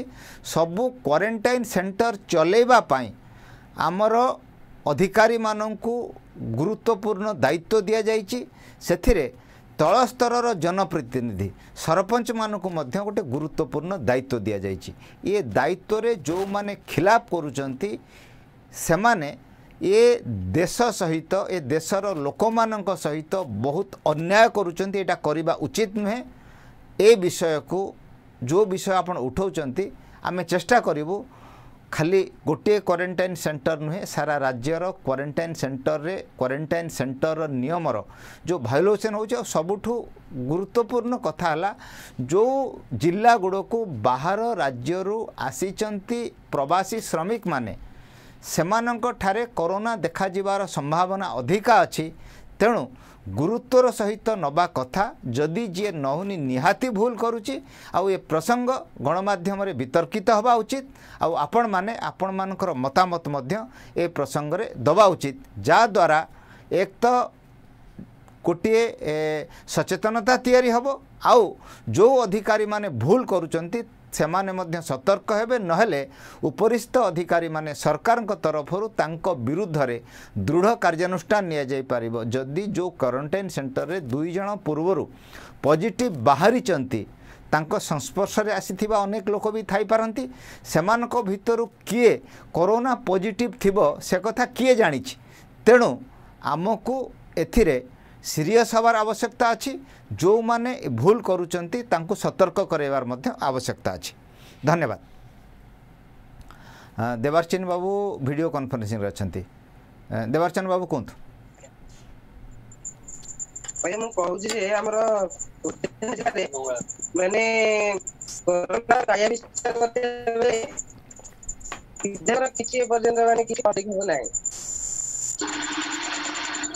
ସବୁ କ୍ୱାରେଣ୍ଟାଇନ୍ ସେଣ୍ଟର୍ ଚଲେଇବା ପାଇଁ ଆମର ଅଧିକାରୀମାନଙ୍କୁ ଗୁରୁତ୍ୱପୂର୍ଣ୍ଣ ଦାୟିତ୍ୱ ଦିଆଯାଇଛି ସେଥିରେ ତଳ ସ୍ତରର ଜନପ୍ରତିନିଧି ସରପଞ୍ଚମାନଙ୍କୁ ମଧ୍ୟ ଗୋଟେ ଗୁରୁତ୍ୱପୂର୍ଣ୍ଣ ଦାୟିତ୍ୱ ଦିଆଯାଇଛି ଏ ଦାୟିତ୍ୱରେ ଯେଉଁମାନେ ଖିଲାପ କରୁଛନ୍ତି ସେମାନେ ଏ ଦେଶ ସହିତ ଏ ଦେଶର ଲୋକମାନଙ୍କ ସହିତ ବହୁତ ଅନ୍ୟାୟ କରୁଛନ୍ତି ଏଇଟା କରିବା ଉଚିତ ନୁହେଁ ଏ ବିଷୟକୁ ଯେଉଁ ବିଷୟ ଆପଣ ଉଠାଉଛନ୍ତି ଆମେ ଚେଷ୍ଟା କରିବୁ ଖାଲି ଗୋଟିଏ କ୍ୱାରେଣ୍ଟାଇନ୍ ସେଣ୍ଟର ନୁହେଁ ସାରା ରାଜ୍ୟର କ୍ୱାରେଣ୍ଟାଇନ୍ ସେଣ୍ଟରରେ କ୍ୱାରେଣ୍ଟାଇନ୍ ସେଣ୍ଟରର ନିୟମର ଯେଉଁ ଭାଇଲେସନ୍ ହେଉଛି ଆଉ ସବୁଠୁ ଗୁରୁତ୍ୱପୂର୍ଣ୍ଣ କଥା ହେଲା ଯେଉଁ ଜିଲ୍ଲାଗୁଡ଼ିକୁ ବାହାର ରାଜ୍ୟରୁ ଆସିଛନ୍ତି ପ୍ରବାସୀ ଶ୍ରମିକମାନେ ସେମାନଙ୍କଠାରେ କରୋନା ଦେଖାଯିବାର ସମ୍ଭାବନା ଅଧିକା ଅଛି ତେଣୁ ଗୁରୁତ୍ୱର ସହିତ ନେବା କଥା ଯଦି ଯିଏ ନହୁନି ନିହାତି ଭୁଲ କରୁଛି ଆଉ ଏ ପ୍ରସଙ୍ଗ ଗଣମାଧ୍ୟମରେ ବିତର୍କିତ ହେବା ଉଚିତ ଆଉ ଆପଣମାନେ ଆପଣମାନଙ୍କର ମତାମତ ମଧ୍ୟ ଏ ପ୍ରସଙ୍ଗରେ ଦେବା ଉଚିତ ଯାହାଦ୍ୱାରା ଏକ ତ ଗୋଟିଏ ସଚେତନତା ତିଆରି ହେବ ଆଉ ଯେଉଁ ଅଧିକାରୀମାନେ ଭୁଲ କରୁଛନ୍ତି ସେମାନେ ମଧ୍ୟ ସତର୍କ ହେବେ ନହେଲେ ଉପରିସ୍ଥ ଅଧିକାରୀମାନେ ସରକାରଙ୍କ ତରଫରୁ ତାଙ୍କ ବିରୁଦ୍ଧରେ ଦୃଢ଼ କାର୍ଯ୍ୟାନୁଷ୍ଠାନ ନିଆଯାଇପାରିବ ଯଦି ଯେଉଁ କ୍ୱାରେଣ୍ଟାଇନ୍ ସେଣ୍ଟରରେ ଦୁଇ ଜଣ ପୂର୍ବରୁ ପଜିଟିଭ୍ ବାହାରିଛନ୍ତି ତାଙ୍କ ସଂସ୍ପର୍ଶରେ ଆସିଥିବା ଅନେକ ଲୋକ ବି ଥାଇପାରନ୍ତି ସେମାନଙ୍କ ଭିତରୁ କିଏ କରୋନା ପଜିଟିଭ୍ ଥିବ ସେ କଥା କିଏ ଜାଣିଛି ତେଣୁ ଆମକୁ ଏଥିରେ সিরিয়স হবার আবশ্যকতা আছে যে ভুল করছেন তাঁকু সতর্ক করাইবার মধ্যে আবশ্যকতা আছে ধন্যবাদ দেবার্চিন বাবু ভিডিও কনফরেন্সিং অনেক দেবার্চন বাবু কুহ মানে ମୁଁ କହୁଛି ଆମର କିଛି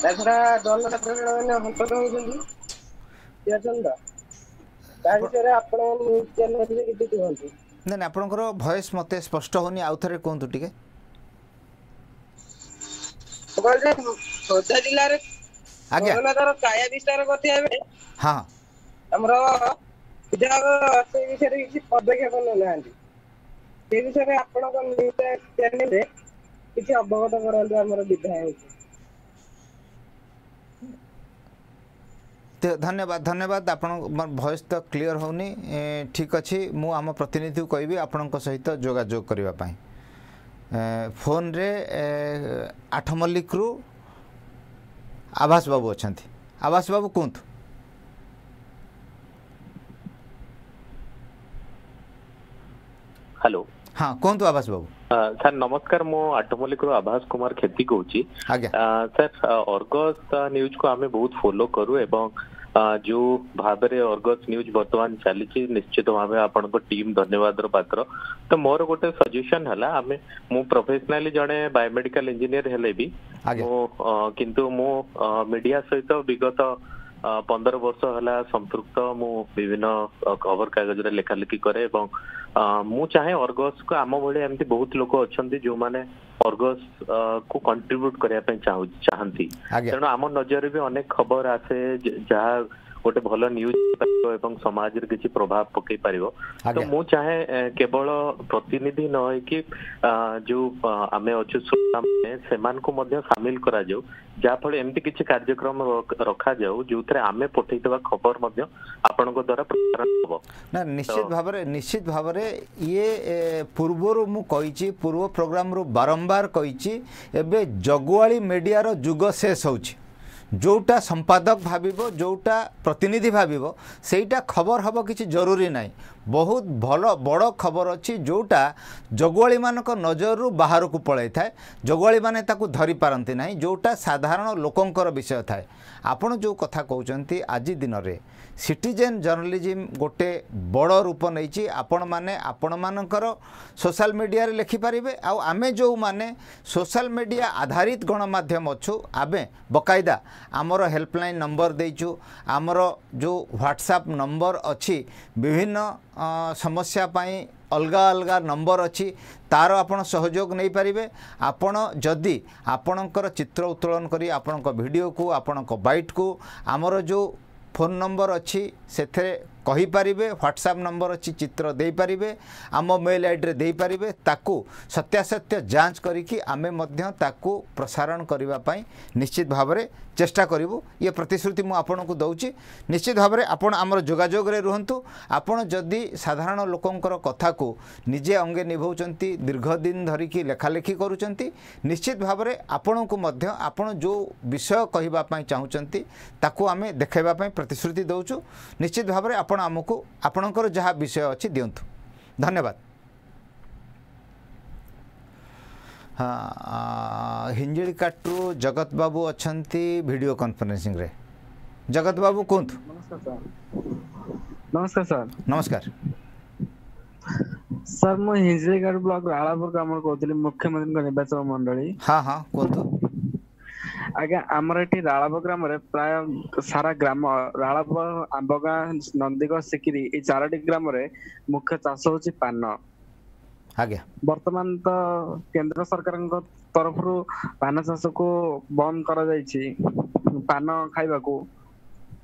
ତାଛଡ଼ା ଡଲାର ମାନେ ହନ୍ତକ ହେଉଛନ୍ତି ପିଆଚନ୍ଦା ତା ବିଷୟରେ ଆପଣ ନ୍ୟୁଜ୍ ଚ୍ୟାନେଲ୍ରେ କିଛି କୁହନ୍ତୁ ନାଇଁ ଆପଣଙ୍କର ଭଏସ୍ ମୋତେ ସ୍ପଷ୍ଟ ହେଉନି ଆଉ ଥରେ କୁହନ୍ତୁ ଟିକେ ଖୋର୍ଦ୍ଧା ଜିଲ୍ଲାରେ କରୋନାର କାୟା ବିସ୍ତାର କରିଥିବା ବେଳେ ହଁ ଆମର ବିଧାୟକ ସେ ବିଷୟରେ କିଛି ପଦକ୍ଷେପ ନେଉନାହାନ୍ତି ସେ ବିଷୟରେ ଆପଣଙ୍କ ନ୍ୟୁଜ୍ ଚ୍ୟାନେଲ୍ରେ କିଛି ଅବଗତ କରନ୍ତୁ ଆମର ବିଧାୟକଙ୍କୁ ଧନ୍ୟବାଦ ଧନ୍ୟବାଦ ଆପଣଙ୍କ ଭଏସ୍ ତ କ୍ଲିଅର୍ ହେଉନି ଠିକ୍ ଅଛି ମୁଁ ଆମ ପ୍ରତିନିଧିକୁ କହିବି ଆପଣଙ୍କ ସହିତ ଯୋଗାଯୋଗ କରିବା ପାଇଁ ଫୋନ୍ରେ ଆଠ ମଲ୍ଲିକରୁ ଆଭାସ ବାବୁ ଅଛନ୍ତି ଆଭାସ ବାବୁ କୁହନ୍ତୁ ହ୍ୟାଲୋ ହଁ କୁହନ୍ତୁ ଆଭାସ ବାବୁ सर नमस्कार मो अटमलिक आभास कुमार खेती कहूची सर अर्गस न्यूज को आमे बहुत फॉलो करू एवं जो भाव में अर्गस न्यूज बर्तमान चली निश्चित भाव को टीम धन्यवाद पात्र तो मोर गोटे सजेसन है प्रफेसनाली जड़े बायोमेडिकल इंजीनियर हेले भी किंतु सहित विगत ପନ୍ଦର ବର୍ଷ ହେଲା ସମ୍ପୃକ୍ତ ମୁଁ ବିଭିନ୍ନ ଖବର କାଗଜରେ ଲେଖାଲେଖି କରେ ଏବଂ ମୁଁ ଚାହେଁ ଅର୍ଗସକୁ ଆମ ଭଳି ଏମିତି ବହୁତ ଲୋକ ଅଛନ୍ତି ଯେଉଁମାନେ ଅର୍ଗସ କୁ କଣ୍ଟ୍ରିବ୍ୟୁଟ କରିବା ପାଇଁ ଚାହାନ୍ତି ତେଣୁ ଆମ ନଜରରେ ବି ଅନେକ ଖବର ଆସେ ଯାହା কটে ভাল নিউজ পকতো এবং সমাজৰ কিছি প্ৰভাৱ পকৈ পৰিব। তো মো চাহে কেৱল প্ৰতিনিধি নহয় কি যো আমি আচুছু সামে সেমানক মধ্য সামিল কৰা যাও যা পৰে এমতি কিছি কাৰ্যক্ৰম ৰখা যাও যো তৰে আমি পঠাই দেবা খবৰ মধ্য আপোনক দৰা প্ৰচাৰ হ'ব। না নিশ্চিতভাৱৰে নিশ্চিতভাৱৰে ই পূৰ্বৰ মু কৈছি পূৰ্ব প্ৰগ্ৰামৰ বৰম্বাৰ কৈছি এবে জগৱালী মিডিয়াৰ যুগ শেষ হৈছে। ଯେଉଁଟା ସମ୍ପାଦକ ଭାବିବ ଯେଉଁଟା ପ୍ରତିନିଧି ଭାବିବ ସେଇଟା ଖବର ହେବ କିଛି ଜରୁରୀ ନାହିଁ ବହୁତ ଭଲ ବଡ଼ ଖବର ଅଛି ଯେଉଁଟା ଜଗୁଆଳିମାନଙ୍କ ନଜରରୁ ବାହାରକୁ ପଳାଇଥାଏ ଜଗୁଆଳିମାନେ ତାକୁ ଧରିପାରନ୍ତି ନାହିଁ ଯେଉଁଟା ସାଧାରଣ ଲୋକଙ୍କର ବିଷୟ ଥାଏ ଆପଣ ଯେଉଁ କଥା କହୁଛନ୍ତି ଆଜି ଦିନରେ ସିଟିଜେନ୍ ଜର୍ଣ୍ଣାଲିଜିମ୍ ଗୋଟେ ବଡ଼ ରୂପ ନେଇଛି ଆପଣମାନେ ଆପଣମାନଙ୍କର ସୋସିଆଲ୍ ମିଡ଼ିଆରେ ଲେଖିପାରିବେ ଆଉ ଆମେ ଯେଉଁମାନେ ସୋସିଆଲ୍ ମିଡ଼ିଆ ଆଧାରିତ ଗଣମାଧ୍ୟମ ଅଛୁ ଆମେ ବକାଇଦା ଆମର ହେଲ୍ପଲାଇନ୍ ନମ୍ବର ଦେଇଛୁ ଆମର ଯେଉଁ ହ୍ୱାଟ୍ସଆପ୍ ନମ୍ବର ଅଛି ବିଭିନ୍ନ ସମସ୍ୟା ପାଇଁ ଅଲଗା ଅଲଗା ନମ୍ବର ଅଛି ତାର ଆପଣ ସହଯୋଗ ନେଇପାରିବେ ଆପଣ ଯଦି ଆପଣଙ୍କର ଚିତ୍ର ଉତ୍ତୋଳନ କରି ଆପଣଙ୍କ ଭିଡ଼ିଓକୁ ଆପଣଙ୍କ ବାଇଟ୍କୁ ଆମର ଯେଉଁ ଫୋନ୍ ନମ୍ବର ଅଛି ସେଥିରେ କହିପାରିବେ ହ୍ୱାଟ୍ସଆପ୍ ନମ୍ବର ଅଛି ଚିତ୍ର ଦେଇପାରିବେ ଆମ ମେଲ୍ ଆଇଡ଼ିରେ ଦେଇପାରିବେ ତାକୁ ସତ୍ୟାସତ୍ୟ ଯାଞ୍ଚ କରିକି ଆମେ ମଧ୍ୟ ତାକୁ ପ୍ରସାରଣ କରିବା ପାଇଁ ନିଶ୍ଚିତ ଭାବରେ ଚେଷ୍ଟା କରିବୁ ଇଏ ପ୍ରତିଶ୍ରୁତି ମୁଁ ଆପଣଙ୍କୁ ଦେଉଛି ନିଶ୍ଚିତ ଭାବରେ ଆପଣ ଆମର ଯୋଗାଯୋଗରେ ରୁହନ୍ତୁ ଆପଣ ଯଦି ସାଧାରଣ ଲୋକଙ୍କର କଥାକୁ ନିଜେ ଅଙ୍ଗେ ନିଭାଉଛନ୍ତି ଦୀର୍ଘଦିନ ଧରିକି ଲେଖାଲେଖି କରୁଛନ୍ତି ନିଶ୍ଚିତ ଭାବରେ ଆପଣଙ୍କୁ ମଧ୍ୟ ଆପଣ ଯେଉଁ ବିଷୟ କହିବା ପାଇଁ ଚାହୁଁଛନ୍ତି ତାକୁ ଆମେ ଦେଖାଇବା ପାଇଁ ପ୍ରତିଶ୍ରୁତି ଦେଉଛୁ ନିଶ୍ଚିତ ଭାବରେ ଆପଣ ଆପଣ ଆମକୁ ଆପଣଙ୍କର ଯାହା ବିଷୟ ଅଛି ଦିଅନ୍ତୁ ଧନ୍ୟବାଦ ହଁ ହିଞ୍ଜିଳିକାଟରୁ ଜଗତ ବାବୁ ଅଛନ୍ତି ଭିଡ଼ିଓ କନଫରେନ୍ସିଂରେ ଜଗତ ବାବୁ କୁହନ୍ତୁ ନମସ୍କାର ସାର୍ ନମସ୍କାର ସାର୍ ମୁଁ ହିଞ୍ଜିଳିକାଟ ବ୍ଲକ ରାଳାପୁର କାମ କହୁଥିଲି ମୁଖ୍ୟମନ୍ତ୍ରୀଙ୍କ ନିର୍ବାଚନ ମଣ୍ଡଳୀ ହଁ ହଁ କୁହନ୍ତୁ ଆଜ୍ଞା ଆମର ଏଠି ରାଳବ ଗ୍ରାମରେ ପ୍ରାୟ ସାରା ଗ୍ରାମ ରାଳବ ଆମ୍ବଗାଁ ନନ୍ଦିଗ ସିକିରି ଏଇ ଚାରୋଟି ଗ୍ରାମରେ ମୁଖ୍ୟ ଚାଷ ହଉଛି ପାନ ଆଜ୍ଞା ବର୍ତ୍ତମାନ ତ କେନ୍ଦ୍ର ସରକାରଙ୍କ ତରଫରୁ ପାନ ଚାଷକୁ ବନ୍ଦ କରାଯାଇଛି ପାନ ଖାଇବାକୁ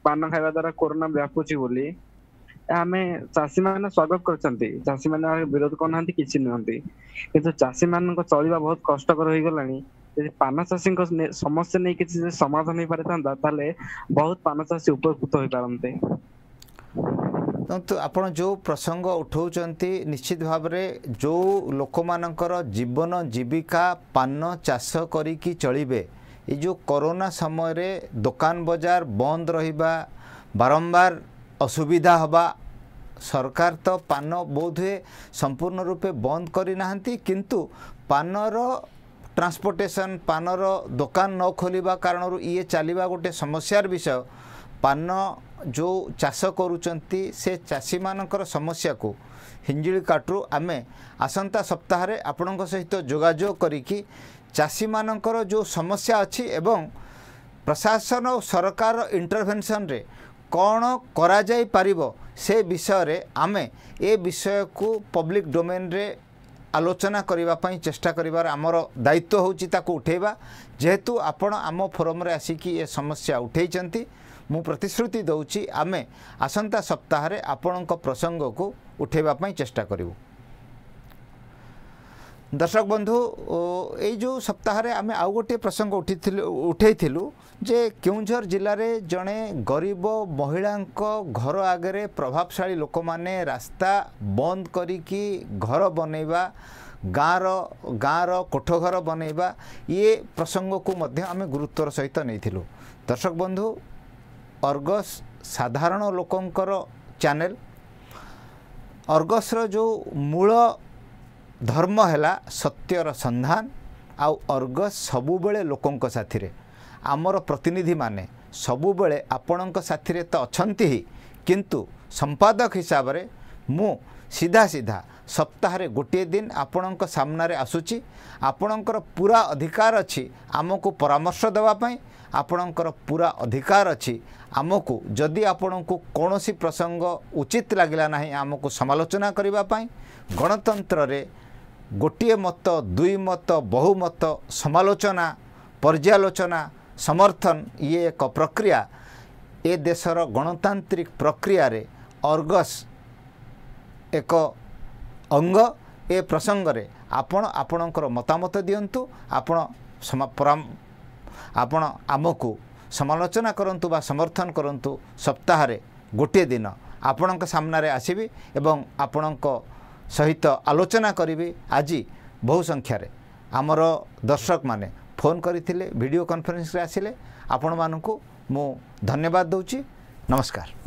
ପାନ ଖାଇବା ଦ୍ୱାରା କୋରୋନା ବ୍ୟାପୁଛି ବୋଲି ଆମେ ଚାଷୀମାନେ ସ୍ଵାଗତ କରିଛନ୍ତି ଚାଷୀମାନେ ବିରୋଧ କରୁନାହାନ୍ତି କିଛି ନୁହନ୍ତି କିନ୍ତୁ ଚାଷୀମାନଙ୍କ ଚଳିବା ବହୁତ କଷ୍ଟକର ହେଇଗଲାଣି ଯଦି ପାନ ଚାଷୀଙ୍କ ସମସ୍ତେ ନେଇ କିଛି ସମାଧାନ ହେଇପାରିଥାନ୍ତା ତାହେଲେ ବହୁତ ପାନ ଚାଷୀ ଉପକୃତ ହେଇପାରନ୍ତେ କିନ୍ତୁ ଆପଣ ଯେଉଁ ପ୍ରସଙ୍ଗ ଉଠାଉଛନ୍ତି ନିଶ୍ଚିତ ଭାବରେ ଯେଉଁ ଲୋକମାନଙ୍କର ଜୀବନ ଜୀବିକା ପାନ ଚାଷ କରିକି ଚଳିବେ ଏଇ ଯେଉଁ କରୋନା ସମୟରେ ଦୋକାନ ବଜାର ବନ୍ଦ ରହିବା ବାରମ୍ବାର ଅସୁବିଧା ହେବା ସରକାର ତ ପାନ ବୋଧ ହୁଏ ସମ୍ପୂର୍ଣ୍ଣ ରୂପେ ବନ୍ଦ କରିନାହାନ୍ତି କିନ୍ତୁ ପାନର ଟ୍ରାନ୍ସପୋର୍ଟେସନ୍ ପାନର ଦୋକାନ ନ ଖୋଲିବା କାରଣରୁ ଇଏ ଚାଲିବା ଗୋଟେ ସମସ୍ୟାର ବିଷୟ ପାନ ଯେଉଁ ଚାଷ କରୁଛନ୍ତି ସେ ଚାଷୀମାନଙ୍କର ସମସ୍ୟାକୁ ହିଞ୍ଜିଳି କାଟରୁ ଆମେ ଆସନ୍ତା ସପ୍ତାହରେ ଆପଣଙ୍କ ସହିତ ଯୋଗାଯୋଗ କରିକି ଚାଷୀମାନଙ୍କର ଯେଉଁ ସମସ୍ୟା ଅଛି ଏବଂ ପ୍ରଶାସନ ଓ ସରକାର ଇଣ୍ଟରଭେନସନ୍ରେ କ'ଣ କରାଯାଇପାରିବ ସେ ବିଷୟରେ ଆମେ ଏ ବିଷୟକୁ ପବ୍ଲିକ୍ ଡୋମେନ୍ରେ ଆଲୋଚନା କରିବା ପାଇଁ ଚେଷ୍ଟା କରିବାର ଆମର ଦାୟିତ୍ୱ ହେଉଛି ତାକୁ ଉଠାଇବା ଯେହେତୁ ଆପଣ ଆମ ଫୋରମ୍ରେ ଆସିକି ଏ ସମସ୍ୟା ଉଠାଇଛନ୍ତି ମୁଁ ପ୍ରତିଶ୍ରୁତି ଦେଉଛି ଆମେ ଆସନ୍ତା ସପ୍ତାହରେ ଆପଣଙ୍କ ପ୍ରସଙ୍ଗକୁ ଉଠାଇବା ପାଇଁ ଚେଷ୍ଟା କରିବୁ ଦର୍ଶକ ବନ୍ଧୁ ଏଇ ଯେଉଁ ସପ୍ତାହରେ ଆମେ ଆଉ ଗୋଟିଏ ପ୍ରସଙ୍ଗ ଉଠିଥିଲୁ ଉଠେଇଥିଲୁ ଯେ କେଉଁଝର ଜିଲ୍ଲାରେ ଜଣେ ଗରିବ ମହିଳାଙ୍କ ଘର ଆଗରେ ପ୍ରଭାବଶାଳୀ ଲୋକମାନେ ରାସ୍ତା ବନ୍ଦ କରିକି ଘର ବନେଇବା ଗାଁର ଗାଁର କୋଠଘର ବନେଇବା ଇଏ ପ୍ରସଙ୍ଗକୁ ମଧ୍ୟ ଆମେ ଗୁରୁତ୍ୱର ସହିତ ନେଇଥିଲୁ ଦର୍ଶକ ବନ୍ଧୁ ଅର୍ଗସ୍ ସାଧାରଣ ଲୋକଙ୍କର ଚ୍ୟାନେଲ ଅର୍ଗସ୍ର ଯେଉଁ ମୂଳ ଧର୍ମ ହେଲା ସତ୍ୟର ସନ୍ଧାନ ଆଉ ଅର୍ଗ ସବୁବେଳେ ଲୋକଙ୍କ ସାଥିରେ ଆମର ପ୍ରତିନିଧିମାନେ ସବୁବେଳେ ଆପଣଙ୍କ ସାଥିରେ ତ ଅଛନ୍ତି ହିଁ କିନ୍ତୁ ସମ୍ପାଦକ ହିସାବରେ ମୁଁ ସିଧା ସିଧା ସପ୍ତାହରେ ଗୋଟିଏ ଦିନ ଆପଣଙ୍କ ସାମ୍ନାରେ ଆସୁଛି ଆପଣଙ୍କର ପୂରା ଅଧିକାର ଅଛି ଆମକୁ ପରାମର୍ଶ ଦେବା ପାଇଁ ଆପଣଙ୍କର ପୂରା ଅଧିକାର ଅଛି ଆମକୁ ଯଦି ଆପଣଙ୍କୁ କୌଣସି ପ୍ରସଙ୍ଗ ଉଚିତ ଲାଗିଲା ନାହିଁ ଆମକୁ ସମାଲୋଚନା କରିବା ପାଇଁ ଗଣତନ୍ତ୍ରରେ ଗୋଟିଏ ମତ ଦୁଇ ମତ ବହୁ ମତ ସମାଲୋଚନା ପର୍ଯ୍ୟାଲୋଚନା ସମର୍ଥନ ଇଏ ଏକ ପ୍ରକ୍ରିୟା ଏ ଦେଶର ଗଣତାନ୍ତ୍ରିକ ପ୍ରକ୍ରିୟାରେ ଅର୍ଗସ୍ ଏକ ଅଙ୍ଗ ଏ ପ୍ରସଙ୍ଗରେ ଆପଣ ଆପଣଙ୍କର ମତାମତ ଦିଅନ୍ତୁ ଆପଣ ଆପଣ ଆମକୁ ସମାଲୋଚନା କରନ୍ତୁ ବା ସମର୍ଥନ କରନ୍ତୁ ସପ୍ତାହରେ ଗୋଟିଏ ଦିନ ଆପଣଙ୍କ ସାମ୍ନାରେ ଆସିବି ଏବଂ ଆପଣଙ୍କ ସହିତ ଆଲୋଚନା କରିବି ଆଜି ବହୁ ସଂଖ୍ୟାରେ ଆମର ଦର୍ଶକମାନେ ଫୋନ୍ କରିଥିଲେ ଭିଡ଼ିଓ କନଫରେନ୍ସରେ ଆସିଲେ ଆପଣମାନଙ୍କୁ ମୁଁ ଧନ୍ୟବାଦ ଦେଉଛି ନମସ୍କାର